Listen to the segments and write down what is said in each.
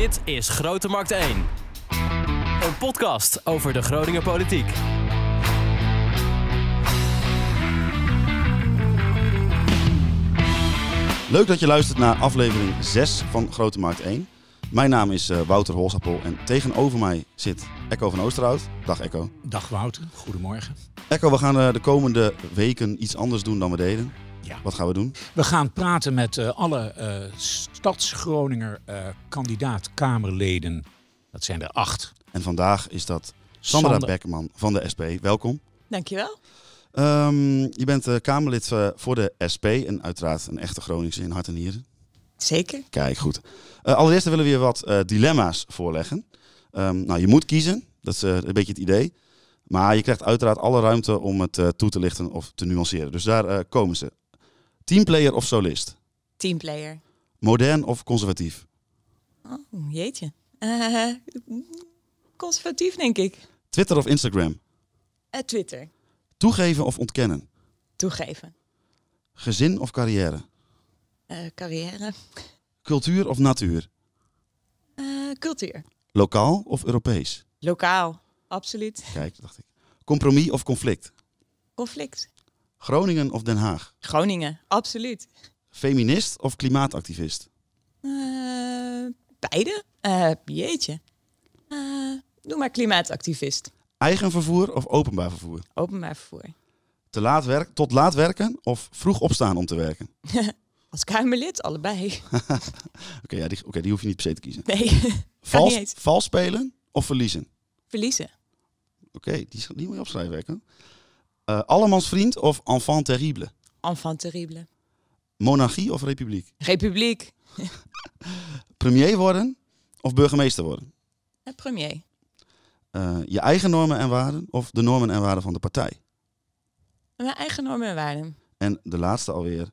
Dit is Grote Markt 1. Een podcast over de Groninger politiek. Leuk dat je luistert naar aflevering 6 van Grote Markt 1. Mijn naam is eh, Wouter Holsappel en tegenover mij zit Echo van Oosterhout. Dag Echo. Dag Wouter, goedemorgen. Echo, we gaan eh, de komende weken iets anders doen dan we deden. Wat gaan we doen? We gaan praten met eh, alle uh, Stads-Groninger eh, kandidaat-Kamerleden. Dat zijn er acht. En vandaag is dat Sandra Sander. van de SP. Welkom. Dankjewel. Um, je bent Kamerlid voor de SP en uiteraard een echte Groningse in hart en nieren. Zeker. Kijk, goed. allereerst willen we je wat dilemma's voorleggen. Ehm, nou, je moet kiezen. Dat is een beetje het idee. Maar je krijgt uiteraard alle ruimte om het toe te lichten of te nuanceren. Dus daar komen ze. Teamplayer of solist? Teamplayer. Modern of conservatief? Oh, jeetje. Eh, conservatief, denk ik. Twitter of Instagram? Eh, Twitter. Toegeven of ontkennen? Toegeven. Gezin of carrière? Eh, carrière. Cultuur of natuur? cultuur. Lokaal of Europees? Lokaal, absoluut. Kijk, dacht ik. Compromis of conflict? Conflict. Groningen of Den Haag? Groningen, absoluut. Feminist of klimaatactivist? Eh, beide. Uh, jeetje. Uh, doe maar klimaatactivist. Eigen vervoer of openbaar vervoer? Openbaar vervoer. Te laat tot laat werken of vroeg opstaan om te werken? Als Kamerlid, allebei. Oké, ja, die, die hoef je niet per se te kiezen. Nee, vals, vals spelen of verliezen? Verliezen. Oké, die, moet je opschrijven. Hè? Uh, vriend of enfant terrible? Enfant terrible. Monarchie of republiek? Republiek. premier worden of burgemeester worden? premier. Eh, je eigen normen en waarden of de normen en waarden van de partij? Mijn eigen normen en waarden. En de laatste alweer.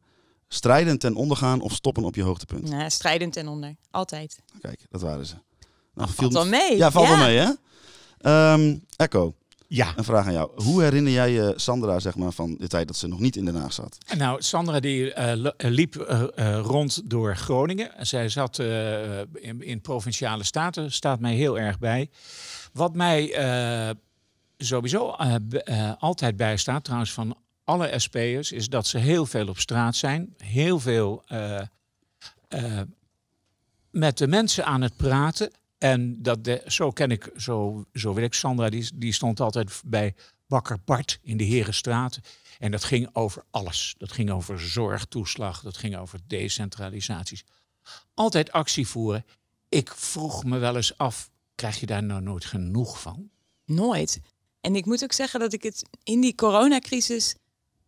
Strijden ten ondergaan of stoppen op je hoogtepunt? Nee, strijden ten onder. Altijd. Kijk, dat waren ze. Nou, valt wel mee. Ja, valt wel mee, hè? Um, Echo, ja. Een vraag aan jou. Hoe herinner jij je eh, Sandra zeg maar, van de tijd dat ze nog niet in Den Haag zat? Nou, Sandra die, eh, eh, liep rond door Groningen. Zij zat in, in, Provinciale Staten, staat mij heel erg bij. Wat mij sowieso altijd bijstaat, trouwens van alle SP'ers, is dat ze heel veel op straat zijn. Heel veel met de mensen aan het praten. En dat de, zo ken ik, zo, zo wil ik. Sandra, die, die stond altijd bij Bakker Bart in de Herenstraat. En dat ging over alles. Dat ging over zorgtoeslag, dat ging over decentralisaties. Altijd actie voeren. Ik vroeg me wel eens af, krijg je daar nou nooit genoeg van? Nooit. En ik moet ook zeggen dat ik het in die coronacrisis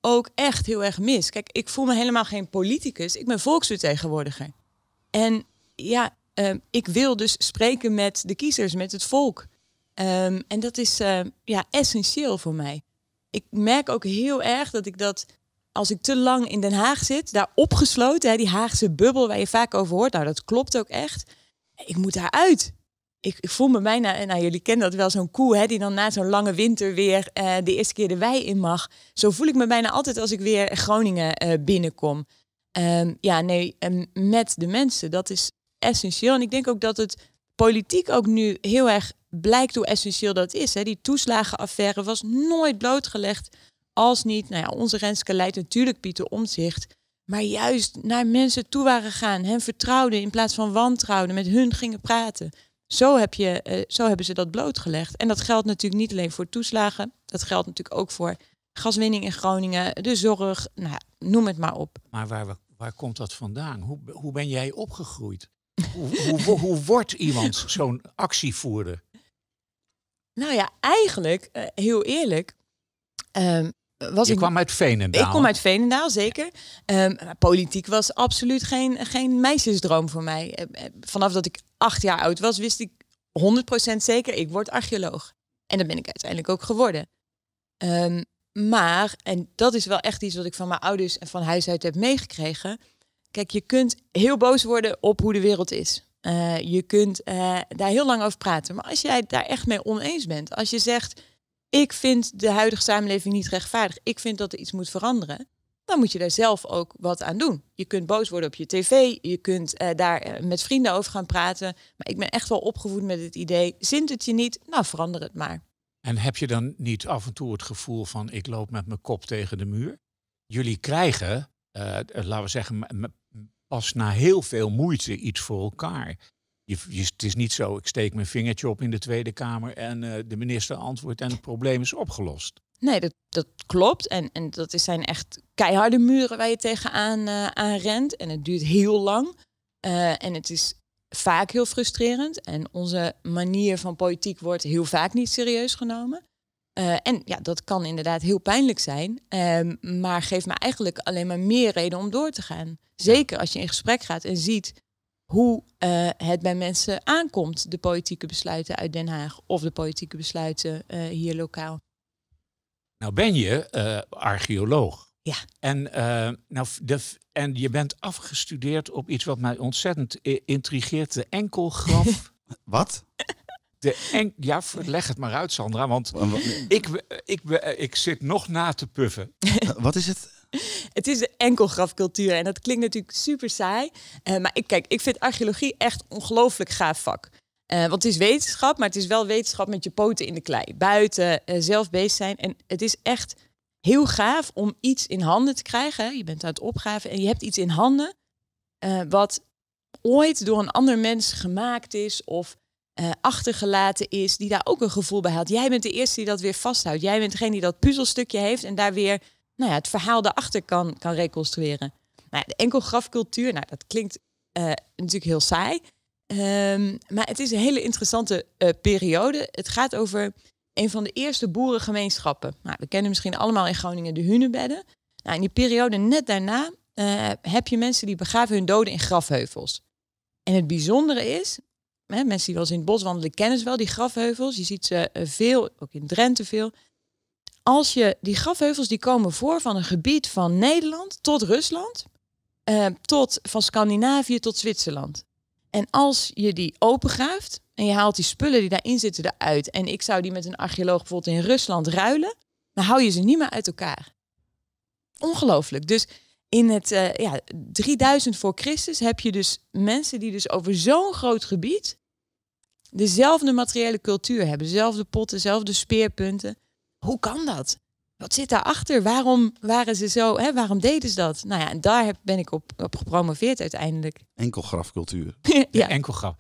ook echt heel erg mis. Kijk, ik voel me helemaal geen politicus. Ik ben volksvertegenwoordiger. En ja, Ehm, ik wil dus spreken met de kiezers, met het volk. Ehm, en dat is eh, ja, essentieel voor mij. Ik merk ook heel erg dat ik dat als ik te lang in Den Haag zit, daar opgesloten, hè, die Haagse bubbel waar je vaak over hoort, nou dat klopt ook echt. Ik moet daaruit. Ik, ik voel me bijna, en nou, jullie kennen dat wel, zo'n koe hè, die dan na zo'n lange winter weer eh, de eerste keer de wei in mag. Zo voel ik me bijna altijd als ik weer Groningen eh, binnenkom. Ehm, ja, nee, met de mensen, dat is essentieel. En ik denk ook dat het politiek ook nu heel erg blijkt hoe essentieel dat is. Hè. Die toeslagenaffaire was nooit blootgelegd als niet, nou ja, onze Renske leidt natuurlijk Pieter Omzicht, maar juist naar mensen toe waren gaan hen vertrouwden in plaats van wantrouwden, met hun gingen praten. Zo, heb je, eh, zo hebben ze dat blootgelegd. En dat geldt natuurlijk niet alleen voor toeslagen, dat geldt natuurlijk ook voor gaswinning in Groningen, de zorg, nou, noem het maar op. Maar waar, waar komt dat vandaan? Hoe, hoe ben jij opgegroeid? hoe, hoe, hoe, wordt iemand zo'n actievoerder? Nou ja, eigenlijk, eh, heel eerlijk, ehm, was je ik, kwam uit Veenendaal. Ik kom uit Veenendaal, zeker. Ehm, politiek was absoluut geen, geen meisjesdroom voor mij. Eh, eh, vanaf dat ik acht jaar oud was, wist ik 100% zeker, ik word archeoloog. En dat ben ik uiteindelijk ook geworden. Ehm, maar, en dat is wel echt iets wat ik van mijn ouders en van huis uit heb meegekregen. Kijk, je kunt heel boos worden op hoe de wereld is. Eh, je kunt eh, daar heel lang over praten. Maar als jij daar echt mee oneens bent, als je zegt, ik vind de huidige samenleving niet rechtvaardig, ik vind dat er iets moet veranderen, dan moet je daar zelf ook wat aan doen. Je kunt boos worden op je tv, je kunt eh, daar met vrienden over gaan praten. Maar ik ben echt wel opgevoed met het idee, zint het je niet, nou verander het maar. En heb je dan niet af en toe het gevoel van ik loop met mijn kop tegen de muur? Jullie krijgen, laten we zeggen, als na heel veel moeite iets voor elkaar. Je, het is niet zo, ik steek mijn vingertje op in de Tweede Kamer en eh, de minister antwoordt en het probleem is opgelost. Nee, dat, dat klopt. En, en dat zijn echt keiharde muren waar je tegenaan eh, aan rent. En het duurt heel lang. Eh, en het is vaak heel frustrerend. En onze manier van politiek wordt heel vaak niet serieus genomen. Eh, en ja, dat kan inderdaad heel pijnlijk zijn, ehm, maar geeft me eigenlijk alleen maar meer reden om door te gaan. Zeker als je in gesprek gaat en ziet hoe eh, het bij mensen aankomt, de politieke besluiten uit Den Haag of de politieke besluiten eh, hier lokaal. Nou ben je archeoloog. Ja. En, nou, de, en je bent afgestudeerd op iets wat mij ontzettend intrigeert, de enkelgraf. Wat? De en ja, leg het maar uit, Sandra. Want ik, ik, eh, ik zit nog na te puffen. Eh, wat is het? Het is de enkelgrafcultuur en dat klinkt natuurlijk super saai. Eh, maar ik, kijk, ik vind archeologie echt ongelooflijk gaaf vak. want het is wetenschap, maar het is wel wetenschap met je poten in de klei. Buiten, uh, zelf bezig zijn. En het is echt heel gaaf om iets in handen te krijgen. Je bent aan het opgraven en je hebt iets in handen wat ooit door een ander mens gemaakt is of eh, achtergelaten is, die daar ook een gevoel bij had. Jij bent de eerste die dat weer vasthoudt. Jij bent degene die dat puzzelstukje heeft en daar weer nou ja, het verhaal erachter kan, kan reconstrueren. Nou, de enkel grafcultuur, nou, dat klinkt eh, natuurlijk heel saai. Ehm, maar het is een hele interessante eh, periode. Het gaat over een van de eerste boerengemeenschappen. Nou, we kennen misschien allemaal in Groningen de hunebedden. Nou, in die periode net daarna heb je mensen die begraven hun doden in grafheuvels. En het bijzondere is hè, mensen die wel eens in het bos wandelen, kennen ze wel, die grafheuvels. Je ziet ze eh, veel, ook in Drenthe veel. Als je die grafheuvels die komen voor van een gebied van Nederland tot Rusland, eh, tot van Scandinavië tot Zwitserland. En als je die opengraaft en je haalt die spullen die daarin zitten eruit, en ik zou die met een archeoloog bijvoorbeeld in Rusland ruilen, dan hou je ze niet meer uit elkaar. Ongelooflijk. Dus in het eh, ja, 3000 voor Christus heb je dus mensen die dus over zo'n groot gebied dezelfde materiële cultuur hebben, dezelfde potten, dezelfde speerpunten. Hoe kan dat? Wat zit daarachter? Waarom waren ze zo? Hè, waarom deden ze dat? Nou ja, en daar heb, ben ik op, op gepromoveerd uiteindelijk. Enkelgrafcultuur. ja, enkel enkelgraf.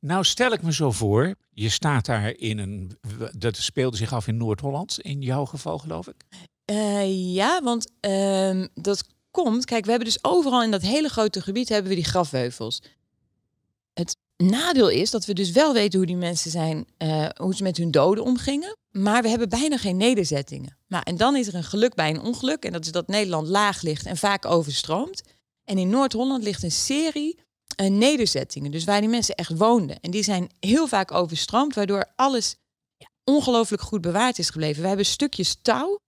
Nou stel ik me zo voor, je staat daar in een, dat speelde zich af in Noord-Holland, in jouw geval geloof ik. Eh, ja, want uh, dat komt, kijk, we hebben dus overal in dat hele grote gebied hebben we die grafheuvels. Het nadeel is dat we dus wel weten hoe die mensen zijn, eh, hoe ze met hun doden omgingen. Maar we hebben bijna geen nederzettingen. Nou, en dan is er een geluk bij een ongeluk. En dat is dat Nederland laag ligt en vaak overstroomt. En in Noord-Holland ligt een serie uh, nederzettingen. Dus waar die mensen echt woonden. En die zijn heel vaak overstroomd, waardoor alles ongelooflijk goed bewaard is gebleven. We hebben stukjes touw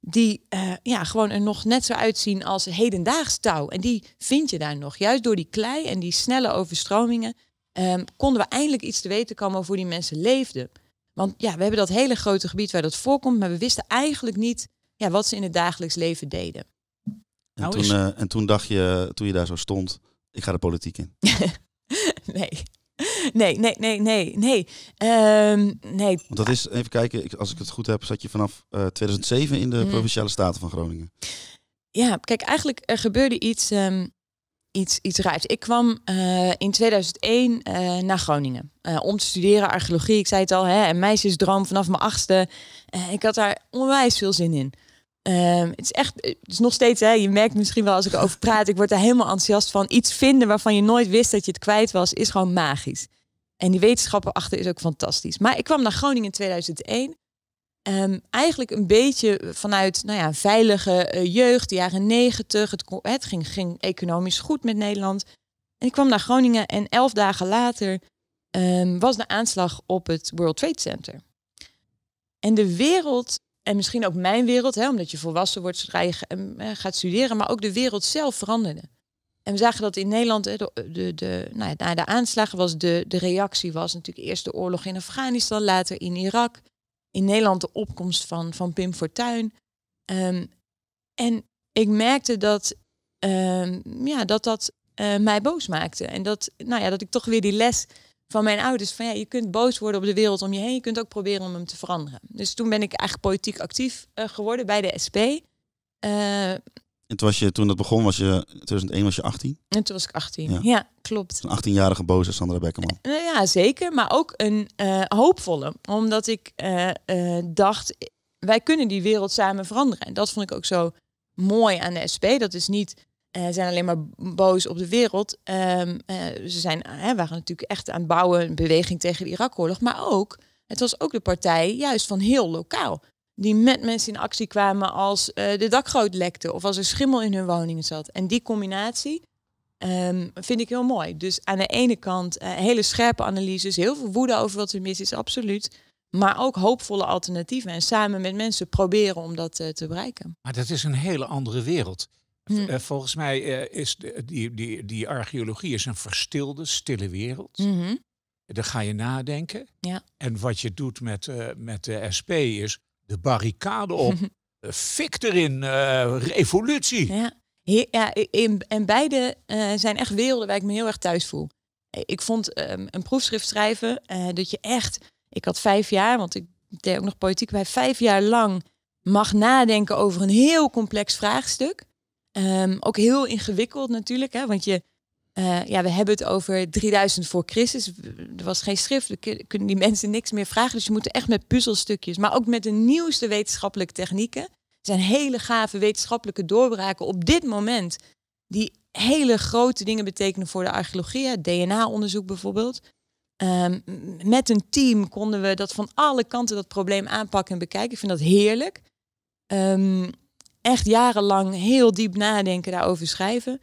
die eh, ja, gewoon er nog net zo uitzien als hedendaags touw. En die vind je daar nog. Juist door die klei en die snelle overstromingen ehm, konden we eindelijk iets te weten komen over hoe die mensen leefden. Want ja, we hebben dat hele grote gebied waar dat voorkomt, maar we wisten eigenlijk niet ja, wat ze in het dagelijks leven deden. En, nou, toen, eh, en toen dacht je, toen je daar zo stond, ik ga de politiek in. nee nee, nee, nee, nee, nee. Ehm, nee. Want dat is, even kijken, als ik het goed heb, zat je vanaf 2007 eh, in de mm. Provinciale Staten van Groningen. Ja, kijk, eigenlijk er gebeurde iets, ehm, iets, iets raars. Ik kwam eh, in 2001 eh, naar Groningen om te studeren archeologie. Ik zei het al, hè, een meisjesdroom vanaf mijn achtste. ik had daar onwijs veel zin in. Ehm, het is echt, het is nog steeds, hè, je merkt misschien wel als ik over praat, ik word daar helemaal enthousiast van. Iets vinden waarvan je nooit wist dat je het kwijt was, is gewoon magisch. En die wetenschappen achter is ook fantastisch. Maar ik kwam naar Groningen in 2001. Ehm, eigenlijk een beetje vanuit nou ja, veilige eh, jeugd, de jaren 90. Het, ging, ging, economisch goed met Nederland. En ik kwam naar Groningen en elf dagen later ehm, was de aanslag op het World Trade Center. En de wereld en misschien ook mijn wereld, hè, omdat je volwassen wordt zodra je gaat studeren, maar ook de wereld zelf veranderde. En we zagen dat in Nederland, hè, de, de, de, nou, na de aanslagen was de, de reactie was natuurlijk eerst de oorlog in Afghanistan, later in Irak. In Nederland de opkomst van, van Pim Fortuyn. Ehm, en ik merkte dat ehm, ja, dat, dat eh, mij boos maakte. En dat, nou ja, dat ik toch weer die les van mijn ouders. Van ja, je kunt boos worden op de wereld om je heen. Je kunt ook proberen om hem te veranderen. Dus toen ben ik eigenlijk politiek actief eh, geworden bij de SP. Uh, eh, en toen, was je, toen dat begon, was je 2001 was je 18? En toen was ik 18, ja, klopt. Een 18-jarige boze Sandra Beckerman. Eh, ja, zeker. Maar ook een hoopvolle. Omdat ik dacht, wij kunnen die wereld samen veranderen. En dat vond ik ook zo mooi aan de SP. Dat is niet uh, zijn alleen maar boos op de wereld. Ehm, eh, ze zijn, eh, waren natuurlijk echt aan het bouwen, een beweging tegen de Irak-oorlog. Maar ook, het was ook de partij juist van heel lokaal. Die met mensen in actie kwamen als de dakgoot lekte of als er schimmel in hun woningen zat. En die combinatie, ehm, vind ik heel mooi. Dus aan de ene kant hele scherpe analyses, heel veel woede over wat er mis is, absoluut. Maar ook hoopvolle alternatieven en samen met mensen proberen om dat te bereiken. Maar dat is een hele andere wereld. Hm. Eh, volgens mij eh, is die, die, die archeologie is een verstilde, stille wereld. Mhm. Daar ga je nadenken. Ja. En wat je doet met, eh, met de SP is de barricade op. Fik erin, uh, revolutie. Ja, ja in, en beide zijn echt werelden waar ik me heel erg thuis voel. Ik vond ehm, een proefschrift schrijven dat je echt... Ik had vijf jaar, want ik deed ook nog politiek bij. Vijf jaar lang mag nadenken over een heel complex vraagstuk. Ehm, ook heel ingewikkeld natuurlijk, hè, want je, eh, ja, we hebben het over 3000 voor Christus. Er was geen schrift, we kunnen die mensen niks meer vragen. Dus je moet echt met puzzelstukjes, maar ook met de nieuwste wetenschappelijke technieken. Er zijn hele gave wetenschappelijke doorbraken op dit moment, die hele grote dingen betekenen voor de archeologie, DNA-onderzoek bijvoorbeeld. Ehm, met een team konden we dat van alle kanten dat probleem aanpakken en bekijken. Ik vind dat heerlijk. Um, echt jarenlang heel diep nadenken, daarover schrijven.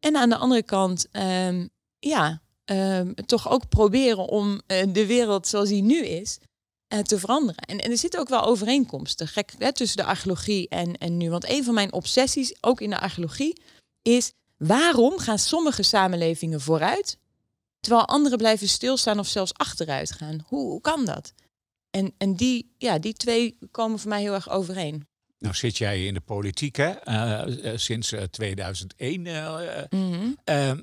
En aan de andere kant, ehm, ja, ehm, toch ook proberen om eh, de wereld zoals die nu is eh, te veranderen. En, er zitten ook wel overeenkomsten, gek, hè, tussen de archeologie en, en nu. Want een van mijn obsessies, ook in de archeologie, is waarom gaan sommige samenlevingen vooruit, terwijl andere blijven stilstaan of zelfs achteruit gaan? Hoe, hoe kan dat? En, en die, ja, die twee komen voor mij heel erg overeen. Nou zit jij in de politiek hè? Eh, eh, sinds 2001. Eh, mm ehm,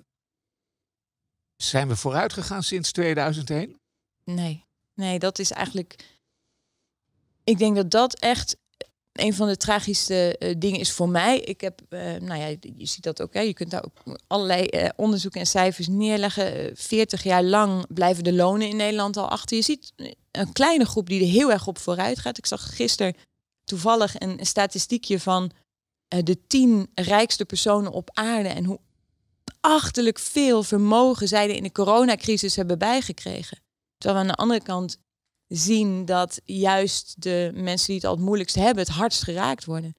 zijn we vooruit gegaan sinds 2001? Nee, nee, dat is eigenlijk. Ik denk dat dat echt een van de tragischste dingen is voor mij. Ik heb, nou ja, je ziet dat ook, hè. je kunt daar ook allerlei onderzoeken en cijfers neerleggen. 40 jaar lang blijven de lonen in Nederland al achter. Je ziet een kleine groep die er heel erg op vooruit gaat. Ik zag gisteren toevallig een statistiekje van eh, de tien rijkste personen op aarde en hoe achterlijk veel vermogen zij in de coronacrisis hebben bijgekregen. Terwijl we aan de andere kant zien dat juist de mensen die het al het moeilijkst hebben, het hardst geraakt worden.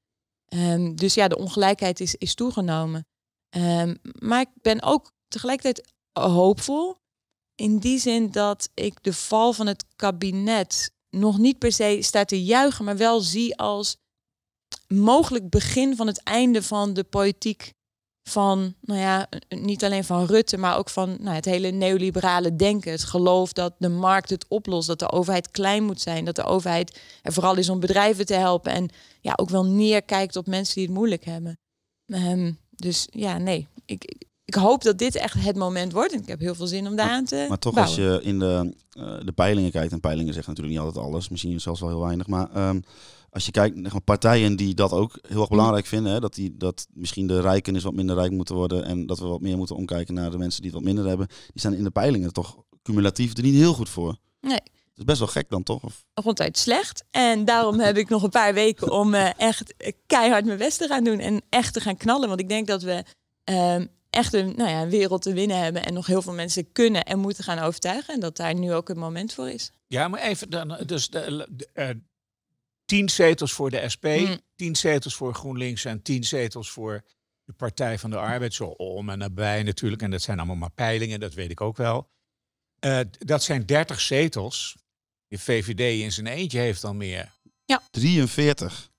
Ehm, dus ja, de ongelijkheid is, is toegenomen. Ehm, maar ik ben ook tegelijkertijd hoopvol. In die zin dat ik de val van het kabinet nog niet per se staat te juichen, maar wel zie als mogelijk begin van het einde van de politiek van, nou ja, niet alleen van Rutte, maar ook van nou, het hele neoliberale denken. Het geloof dat de markt het oplost, dat de overheid klein moet zijn, dat de overheid er vooral is om bedrijven te helpen en ja, ook wel neerkijkt op mensen die het moeilijk hebben. Ehm, dus ja, nee, ik, ik hoop dat dit echt het moment wordt. En ik heb heel veel zin om daar aan te. Maar toch, als je in de, eh, de peilingen kijkt, en peilingen zeggen natuurlijk niet altijd alles, misschien zelfs wel heel weinig. Maar ehm, als je kijkt naar partijen die dat ook heel erg belangrijk vinden, hè, dat, die, dat misschien de rijken eens dus wat minder rijk moeten worden en dat we wat meer moeten omkijken naar de mensen die het wat minder hebben, die staan in de peilingen toch cumulatief er niet heel goed voor. Nee. Dat is best wel gek dan, toch? Of? Ronduit slecht. En daarom heb ik nog een paar weken om eh, echt keihard mijn best te gaan doen en echt te gaan knallen. Want ik denk dat we ehm, echt een, nou ja, wereld te winnen hebben en nog heel veel mensen kunnen en moeten gaan overtuigen. En dat daar nu ook het moment voor is. Ja, maar even dan, dus de, eh, de, eh, tien zetels voor de SP, 10 hmm. tien zetels voor GroenLinks en tien zetels voor de Partij van de Arbeid. Zo om en nabij natuurlijk. En dat zijn allemaal maar peilingen, dat weet ik ook wel. Eh, dat zijn 30 zetels. De VVD in zijn eentje heeft dan meer. Ja. 43. Volgens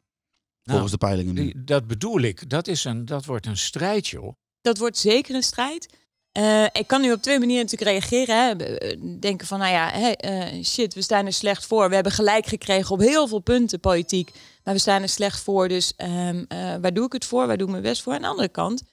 nou, de peilingen nu. Dat bedoel ik. Dat, is een, dat wordt een strijd, joh dat wordt zeker een strijd. Eh, ik kan nu op twee manieren natuurlijk reageren. Hè. Eh, denken van, nou ja, eh, shit, we staan er slecht voor. We hebben gelijk gekregen op heel veel punten politiek. Maar we staan er slecht voor, dus ehm, waar doe ik het voor? Waar doe ik mijn best voor? Aan de andere kant,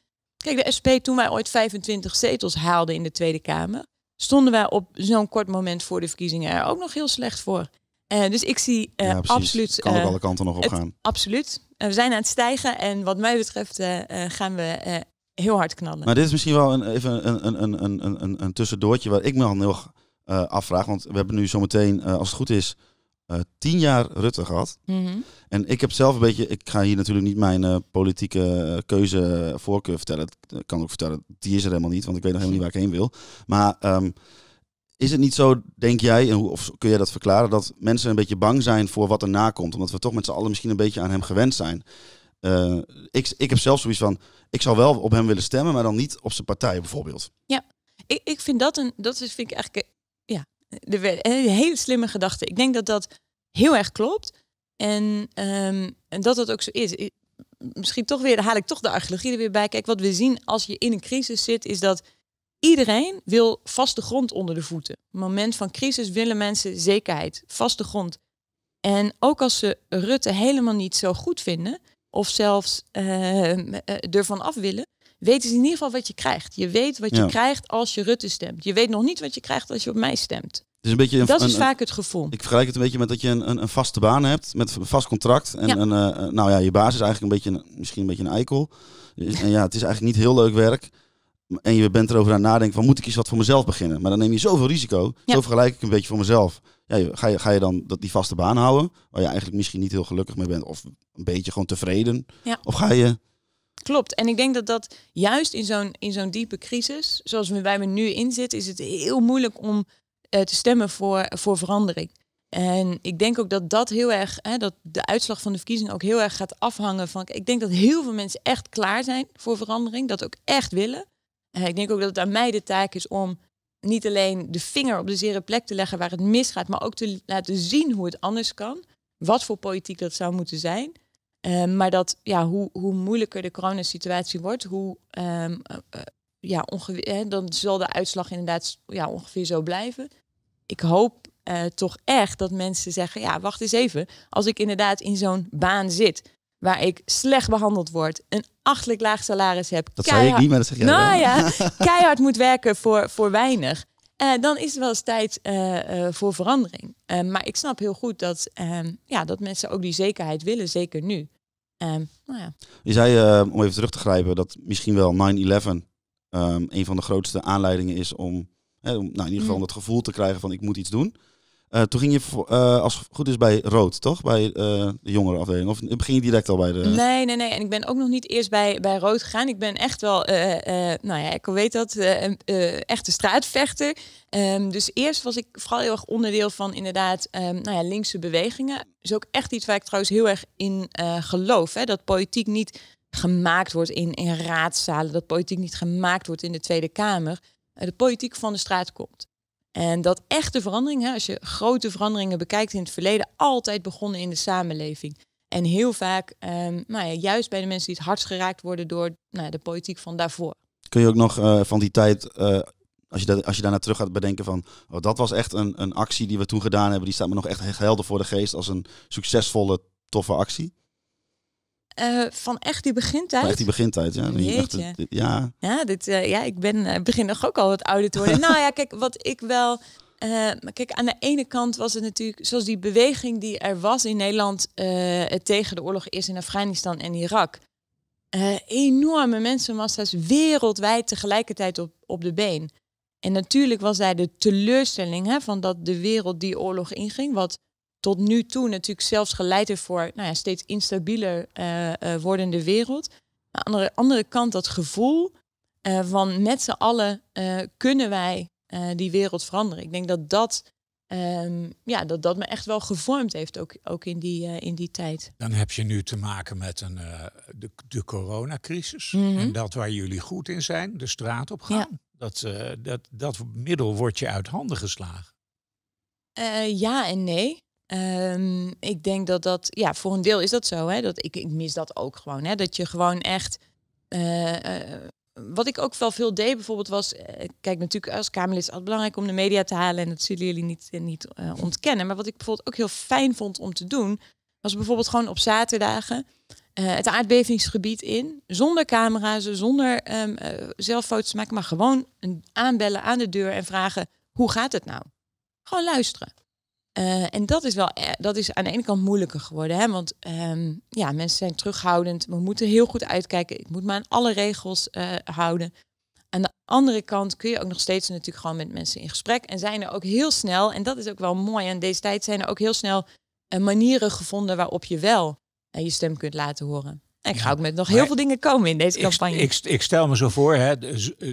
kijk, de SP, toen wij ooit 25 zetels haalden in de Tweede Kamer... stonden wij op zo'n kort moment voor de verkiezingen er ook nog heel slecht voor. dus ik zie ja, absoluut... Kan ook alle kanten nog op gaan. Absoluut. we zijn aan het stijgen en wat mij betreft gaan we heel hard knallen. Maar dit is misschien wel een, even een, een, een, een, een, tussendoortje waar ik me al nog uh, afvraag. Want we hebben nu zometeen, eh, als het goed is, eh, tien jaar Rutte gehad. Mhm. En ik heb zelf een beetje, ik ga hier natuurlijk niet mijn eh, politieke keuze voorkeur vertellen. Ik kan ook vertellen, die is er helemaal niet, want ik weet nog helemaal niet waar ik heen wil. Maar ehm, is het niet zo, denk jij, en hoe, of kun jij dat verklaren, dat mensen een beetje bang zijn voor wat erna komt? Omdat we toch met z'n allen misschien een beetje aan hem gewend zijn. Eh, ik, ik heb zelf zoiets van, ik zou wel op hem willen stemmen, maar dan niet op zijn partij bijvoorbeeld. Ja, ik, ik vind dat een, dat vind ik eigenlijk, ja, de, een hele slimme gedachte. Ik denk dat dat heel erg klopt en, ehm, en dat dat ook zo is. Misschien toch weer, haal ik toch de archeologie er weer bij. Kijk, wat we zien als je in een crisis zit, is dat iedereen wil vaste grond onder de voeten. Op het moment van crisis willen mensen zekerheid, vaste grond. En ook als ze Rutte helemaal niet zo goed vinden, of zelfs ehm, eh, ervan af willen, weten ze in ieder geval wat je krijgt. Je weet wat je krijgt als je Rutte stemt. Je weet nog niet wat je krijgt als je op mij stemt. Is een beetje een, dat is vaak het gevoel. Ik vergelijk het een beetje met dat je een, een vaste baan hebt met een vast contract. En een, eh, eh, nou ja, je baas is eigenlijk een beetje een, misschien een beetje een eikel. Dus, en ja, het is eigenlijk niet heel leuk werk. En je bent erover aan nadenken van moet ik iets wat voor mezelf beginnen? Maar dan neem je zoveel risico. Ja. Zo vergelijk ik een beetje voor mezelf ja, ga, je, ga je dan dat, die vaste baan houden, waar je eigenlijk misschien niet heel gelukkig mee bent, of een beetje gewoon tevreden? Of ga je. Klopt. En ik denk dat dat juist in zo'n, in zo'n diepe crisis, zoals we bij me nu in zitten, is het heel moeilijk om eh, te stemmen voor, voor verandering. En ik denk ook dat dat heel erg, hè, dat de uitslag van de verkiezing ook heel erg gaat afhangen van. Ik denk dat heel veel mensen echt klaar zijn voor verandering, dat ook echt willen. En eh, ik denk ook dat het aan mij de taak is om niet alleen de vinger op de zere plek te leggen waar het misgaat, maar ook te laten zien hoe het anders kan. Wat voor politiek dat zou moeten zijn. Ehm, maar dat ja, hoe, hoe moeilijker de coronasituatie wordt, hoe ehm, eh, eh, ja, ongeveer, dan zal de uitslag inderdaad ja, ongeveer zo blijven. Ik hoop eh, toch echt dat mensen zeggen, ja, wacht eens even, als ik inderdaad in zo'n baan zit, waar ik slecht behandeld word, een achtelijk laag salaris heb. Dat keihard, zei ik niet, maar dat zeg Nou ja, keihard moet werken voor, voor weinig. Eh, dan is het wel eens tijd eh, eh, voor verandering. maar ik snap heel goed dat, ehm, ja, dat mensen ook die zekerheid willen, zeker nu. Ehm, nou ja. Je zei, om even terug te grijpen, dat misschien wel 9-11 ehm, een van de grootste aanleidingen is om, hè, nou, in ieder geval dat mm. gevoel te krijgen van ik moet iets doen. Eh, toen ging je, eh, als het goed is, bij Rood, toch? Bij uh, de afdeling. Of begin je direct al bij de... Nee, nee, nee. En ik ben ook nog niet eerst bij, bij Rood gegaan. Ik ben echt wel, nou ja, ik weet dat, echte straatvechter. Um, dus eerst was ik vooral heel erg onderdeel van inderdaad, ehm, nou ja, linkse bewegingen. Is ook echt iets waar ik trouwens heel erg in geloof. Hè? Dat politiek niet gemaakt wordt in, in raadzalen. Dat politiek niet gemaakt wordt in de Tweede Kamer. de politiek van de straat komt. En dat echte veranderingen als je grote veranderingen bekijkt in het verleden, altijd begonnen in de samenleving. En heel vaak, ehm, nou ja, juist bij de mensen die het hardst geraakt worden door nou, de politiek van daarvoor. Kun je ook nog eh, van die tijd, eh, als, je dat, als je daarna terug gaat bedenken van, oh, dat was echt een, een actie die we toen gedaan hebben, die staat me nog echt helder voor de geest als een succesvolle, toffe actie? Eh, van echt die begintijd. Van echt die begintijd, ja. ja. Ja, dit, eh, ja, ik ben, eh, begin nog ook al wat ouder te worden. nou ja, kijk, wat ik wel... kijk, aan de ene kant was het natuurlijk, zoals die beweging die er was in Nederland tegen de oorlog is in Afghanistan en Irak. enorme mensenmassa's wereldwijd tegelijkertijd op, op de been. En natuurlijk was daar de teleurstelling hè, van dat de wereld die oorlog inging, wat tot nu toe natuurlijk zelfs geleid heeft voor nou ja, steeds instabieler uh, uh, wordende wereld. Aan de andere, kant dat gevoel eh, van met z'n allen kunnen wij die wereld veranderen. Ik denk dat dat, ehm, ja, dat dat me echt wel gevormd heeft, ook, ook in, die, in die tijd. Dan heb je nu te maken met een, de, de coronacrisis. Mhm. En dat waar jullie goed in zijn, de straat op gaan. Dat, dat, dat middel wordt je uit handen geslagen. ja en nee. Ehm, ik denk dat dat, ja, voor een deel is dat zo. Hè? Dat, ik, ik mis dat ook gewoon. Hè? Dat je gewoon echt. Eh, eh, wat ik ook wel veel deed bijvoorbeeld was, uh, kijk natuurlijk als Kamerlid is het belangrijk om de media te halen en dat zullen jullie niet, niet ontkennen. Maar wat ik bijvoorbeeld ook heel fijn vond om te doen, was bijvoorbeeld gewoon op zaterdagen het aardbevingsgebied in, zonder camera's, zonder um, ehm, zelf foto's maken, maar gewoon een aanbellen aan de deur en vragen hoe gaat het nou? Gewoon luisteren. Eh, en dat is wel, eh, dat is aan de ene kant moeilijker geworden. Hè? Want ehm, ja, mensen zijn terughoudend. We moeten heel goed uitkijken. Ik moet me aan alle regels eh, houden. Aan de andere kant kun je ook nog steeds natuurlijk gewoon met mensen in gesprek. En zijn er ook heel snel, en dat is ook wel mooi. En deze tijd zijn er ook heel snel manieren gevonden waarop je wel je stem kunt laten horen. En ik ga ook met nog heel veel dingen komen in deze campagne. Ik, ik, stel me zo voor, hè,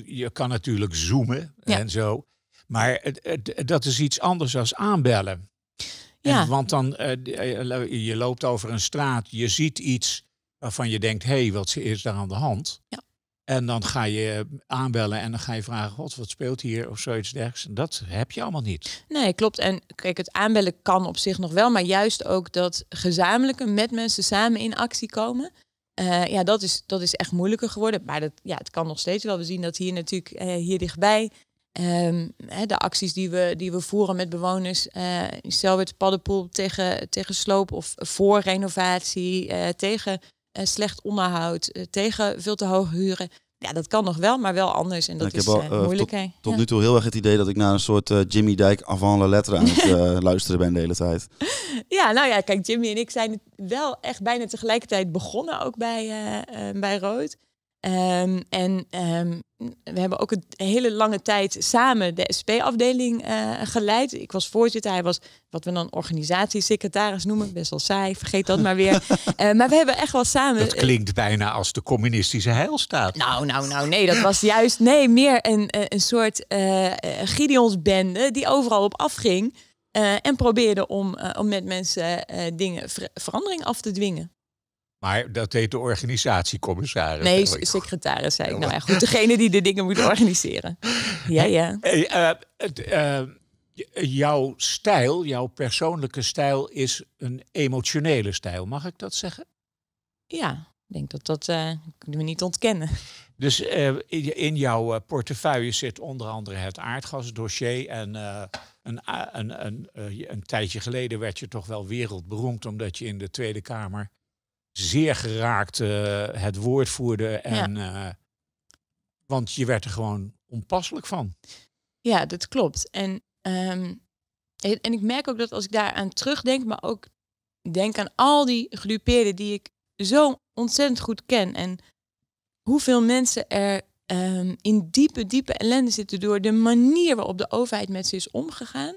je kan natuurlijk zoomen en zo. Maar dat is iets anders dan aanbellen. Ja. want dan, uh, je loopt over een straat, je ziet iets waarvan je denkt, hé, hey, wat is daar aan de hand? Ja. En dan ga je eh, aanbellen en dan ga je vragen, wat speelt hier of zoiets dergelijks. Dat heb je allemaal niet. Nee, klopt. En kijk, het aanbellen kan op zich nog wel, maar juist ook dat gezamenlijke met mensen samen in actie komen. ja, dat is, dat is echt moeilijker geworden. Maar dat, ja, het kan nog steeds wel. We zien dat hier natuurlijk, hier dichtbij, Ehm, de acties die we, die we voeren met bewoners, uh, het paddenpoel tegen, tegen sloop of voor renovatie, eh, tegen eh, slecht onderhoud, tegen veel te hoge huren. Ja, dat kan nog wel, maar wel anders. En nou, dat is al, moeilijk. Tot, tot nu toe heel erg het idee dat ik naar een soort Jimmy Dijk avant letter lettre aan het luisteren ben de hele tijd. Ja, nou ja, kijk, Jimmy en ik zijn wel echt bijna tegelijkertijd begonnen ook bij, bij Rood. Ehm, en ehm, we hebben ook een hele lange tijd samen de SP-afdeling eh, geleid. Ik was voorzitter, hij was wat we dan organisatiesecretaris noemen. Best wel saai, vergeet dat maar weer. Eh, maar we hebben echt wel samen... Dat klinkt bijna als de communistische heilstaat. Nou, nou, nou, nee, dat was juist nee, meer een, eh, een soort uh, Gideons-bende die overal op afging. en probeerde om, om met mensen dingen verandering af te dwingen. Maar dat deed de organisatiecommissaris. Nee, secretaris zei ik. Nou ja, goed, degene die de dingen moet organiseren. Ja, ja. Eh, eh, jouw stijl, jouw persoonlijke stijl is een emotionele stijl. Mag ik dat zeggen? Ja, ik denk dat dat uh, kunnen we niet ontkennen. Dus in jouw portefeuille zit onder andere het aardgasdossier. En een, een, een, een, tijdje geleden werd je toch wel wereldberoemd omdat je in de Tweede Kamer zeer geraakt eh, het woord voerde. En, eh, want je werd er gewoon onpasselijk van. Ja, dat klopt. Ehm, en, en ik merk ook dat als ik daaraan terugdenk, maar ook denk aan al die gedupeerden die ik zo ontzettend goed ken. En hoeveel mensen er ehm, in diepe, diepe ellende zitten door de manier waarop de overheid met ze is omgegaan.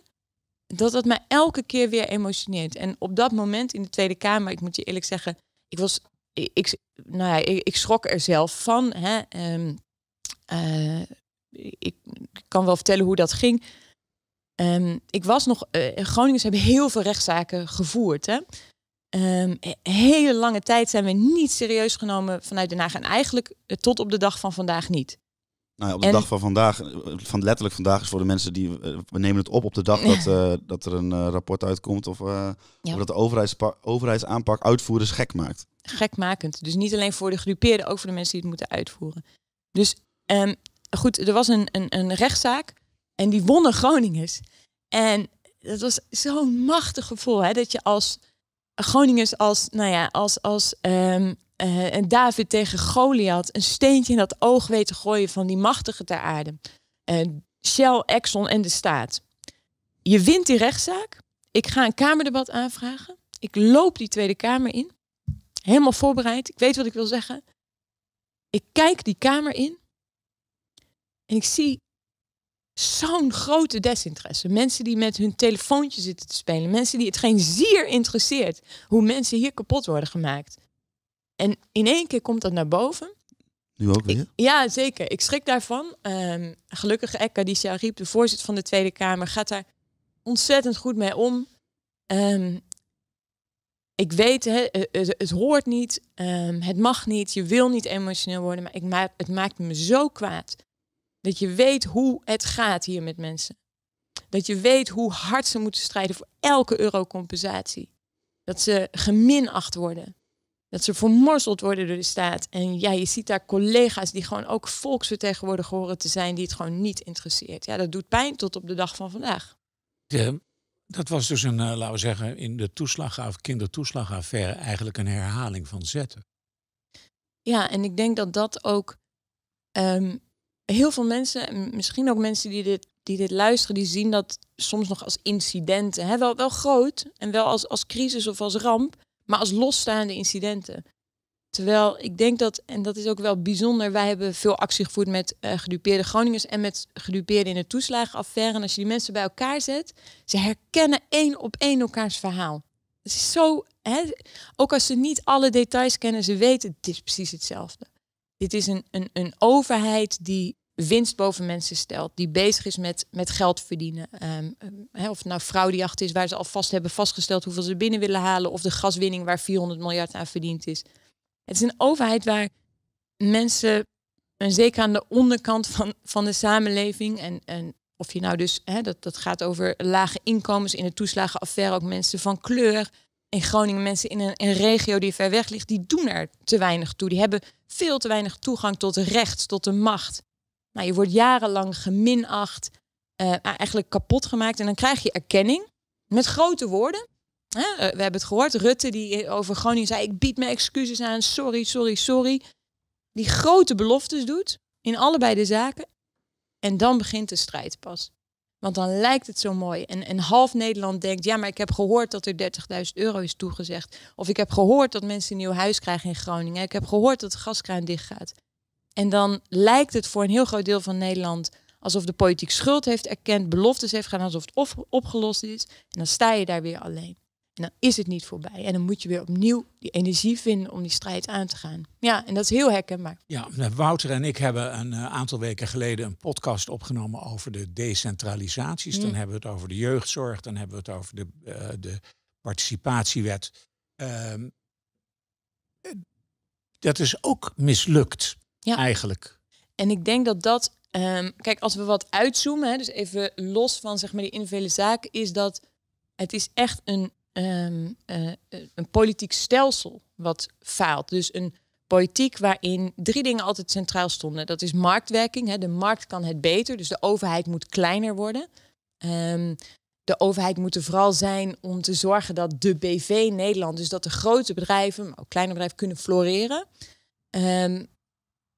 Dat dat mij elke keer weer emotioneert. En op dat moment in de Tweede Kamer, ik moet je eerlijk zeggen, ik was, ik, nou ja, ik, ik, schrok er zelf van. Hè. Ehm, eh, ik kan wel vertellen hoe dat ging. Um, ik was nog, uh, eh, Groningers hebben heel veel rechtszaken gevoerd. Hè. Ehm, hele lange tijd zijn we niet serieus genomen vanuit Den Haag. En eigenlijk eh, tot op de dag van vandaag niet. Nou ja, op de dag van vandaag, van letterlijk vandaag is voor de mensen die, eh, we nemen het op op de dag dat, eh, dat er een eh, rapport uitkomt of, uh, of dat de overheidsaanpak uitvoerders gek maakt. Gekmakend. Dus niet alleen voor de gedupeerden, ook voor de mensen die het moeten uitvoeren. Dus ehm, goed, er was een, een, een rechtszaak en die wonnen Groningers. En dat was zo'n machtig gevoel, hè, dat je als Groningers als, nou ja, als, als um, eh, en David tegen Goliath een steentje in dat oog weet te gooien van die machtigen ter aarde. Uh, Shell, Exxon en de staat. Je wint die rechtszaak. Ik ga een Kamerdebat aanvragen. Ik loop die Tweede Kamer in. Helemaal voorbereid. Ik weet wat ik wil zeggen. Ik kijk die Kamer in. En ik zie zo'n grote desinteresse. Mensen die met hun telefoontje zitten te spelen. Mensen die het geen zier interesseert hoe mensen hier kapot worden gemaakt. En in één keer komt dat naar boven. Nu ook weer? ja, zeker. Ik schrik daarvan. Um, ehm, gelukkig Ekka die riep, de voorzitter van de Tweede Kamer, gaat daar ontzettend goed mee om. Ehm, ik weet, eh, eh, het, het, hoort niet, ehm, het mag niet, je wil niet emotioneel worden, maar ik het maakt me zo kwaad dat je weet hoe het gaat hier met mensen. Dat je weet hoe hard ze moeten strijden voor elke euro compensatie. Dat ze geminacht worden dat ze vermorzeld worden door de staat. En ja, je ziet daar collega's die gewoon ook volksvertegenwoordiger horen te zijn, die het gewoon niet interesseert. Ja, dat doet pijn tot op de dag van vandaag. ja dat was dus een, eh, laten we zeggen, in de toeslagaf, kindertoeslagaffaire eigenlijk een herhaling van zetten. Ja, en ik denk dat dat ook ehm, heel veel mensen, misschien ook mensen die dit, die dit luisteren, die zien dat soms nog als incidenten. Hè? Wel, wel groot en wel als, als crisis of als ramp maar als losstaande incidenten. Terwijl ik denk dat, en dat is ook wel bijzonder, wij hebben veel actie gevoerd met eh, gedupeerde Groningers en met gedupeerde in de toeslagenaffaire. En als je die mensen bij elkaar zet, ze herkennen één op één elkaars verhaal. Het is zo, hè, ook als ze niet alle details kennen, ze weten, dit is precies hetzelfde. Dit is een, een, een overheid die winst boven mensen stelt, die bezig is met, met geld verdienen. Um, ehm, ehm, he, of het nou fraudejacht is, waar ze alvast hebben vastgesteld hoeveel ze binnen willen halen, of de gaswinning waar 400 miljard aan verdiend is. Het is een overheid waar mensen, en zeker aan de onderkant van, van de samenleving, en, en of je nou dus, dat, dat gaat over lage inkomens in de toeslagenaffaire, ook mensen van kleur, in Groningen mensen in een, een, regio die ver weg ligt, die doen er te weinig toe. Die hebben veel te weinig toegang tot recht, tot de macht. Nou, je wordt jarenlang geminacht, eh, eigenlijk kapot gemaakt. En dan krijg je erkenning met grote woorden. Eh, we hebben het gehoord, Rutte die over Groningen zei, ik bied mijn excuses aan, sorry, sorry, sorry. Die grote beloftes doet in allebei de zaken. En dan begint de strijd pas. Want dan lijkt het zo mooi. En, en half Nederland denkt, ja, maar ik heb gehoord dat er 30.000 euro is toegezegd. Of ik heb gehoord dat mensen een nieuw huis krijgen in Groningen. Ik heb gehoord dat de gaskraan dicht gaat. En dan lijkt het voor een heel groot deel van Nederland alsof de politiek schuld heeft erkend, beloftes heeft gedaan, alsof het opgelost is. En dan sta je daar weer alleen. En dan is het niet voorbij. En dan moet je weer opnieuw die energie vinden om die strijd aan te gaan. Ja, en dat is heel herkenbaar. Ja, nou, Wouter en ik hebben een eh, aantal weken geleden een podcast opgenomen over de decentralisaties. Dan mm. hebben we het over de jeugdzorg, dan hebben we het over de, eh, de participatiewet. Ehm, eh, dat is ook mislukt. Ja. Eigenlijk. En ik denk dat dat, ehm, kijk, als we wat uitzoomen, hè, dus even los van zeg maar die individuele zaken, is dat het is echt een, ehm, eh, eh, een politiek stelsel wat faalt. Dus een politiek waarin drie dingen altijd centraal stonden. Dat is marktwerking. Hè. De markt kan het beter, dus de overheid moet kleiner worden. Ehm, de overheid moet er vooral zijn om te zorgen dat de BV Nederland, dus dat de grote bedrijven, maar ook kleine bedrijven, kunnen floreren.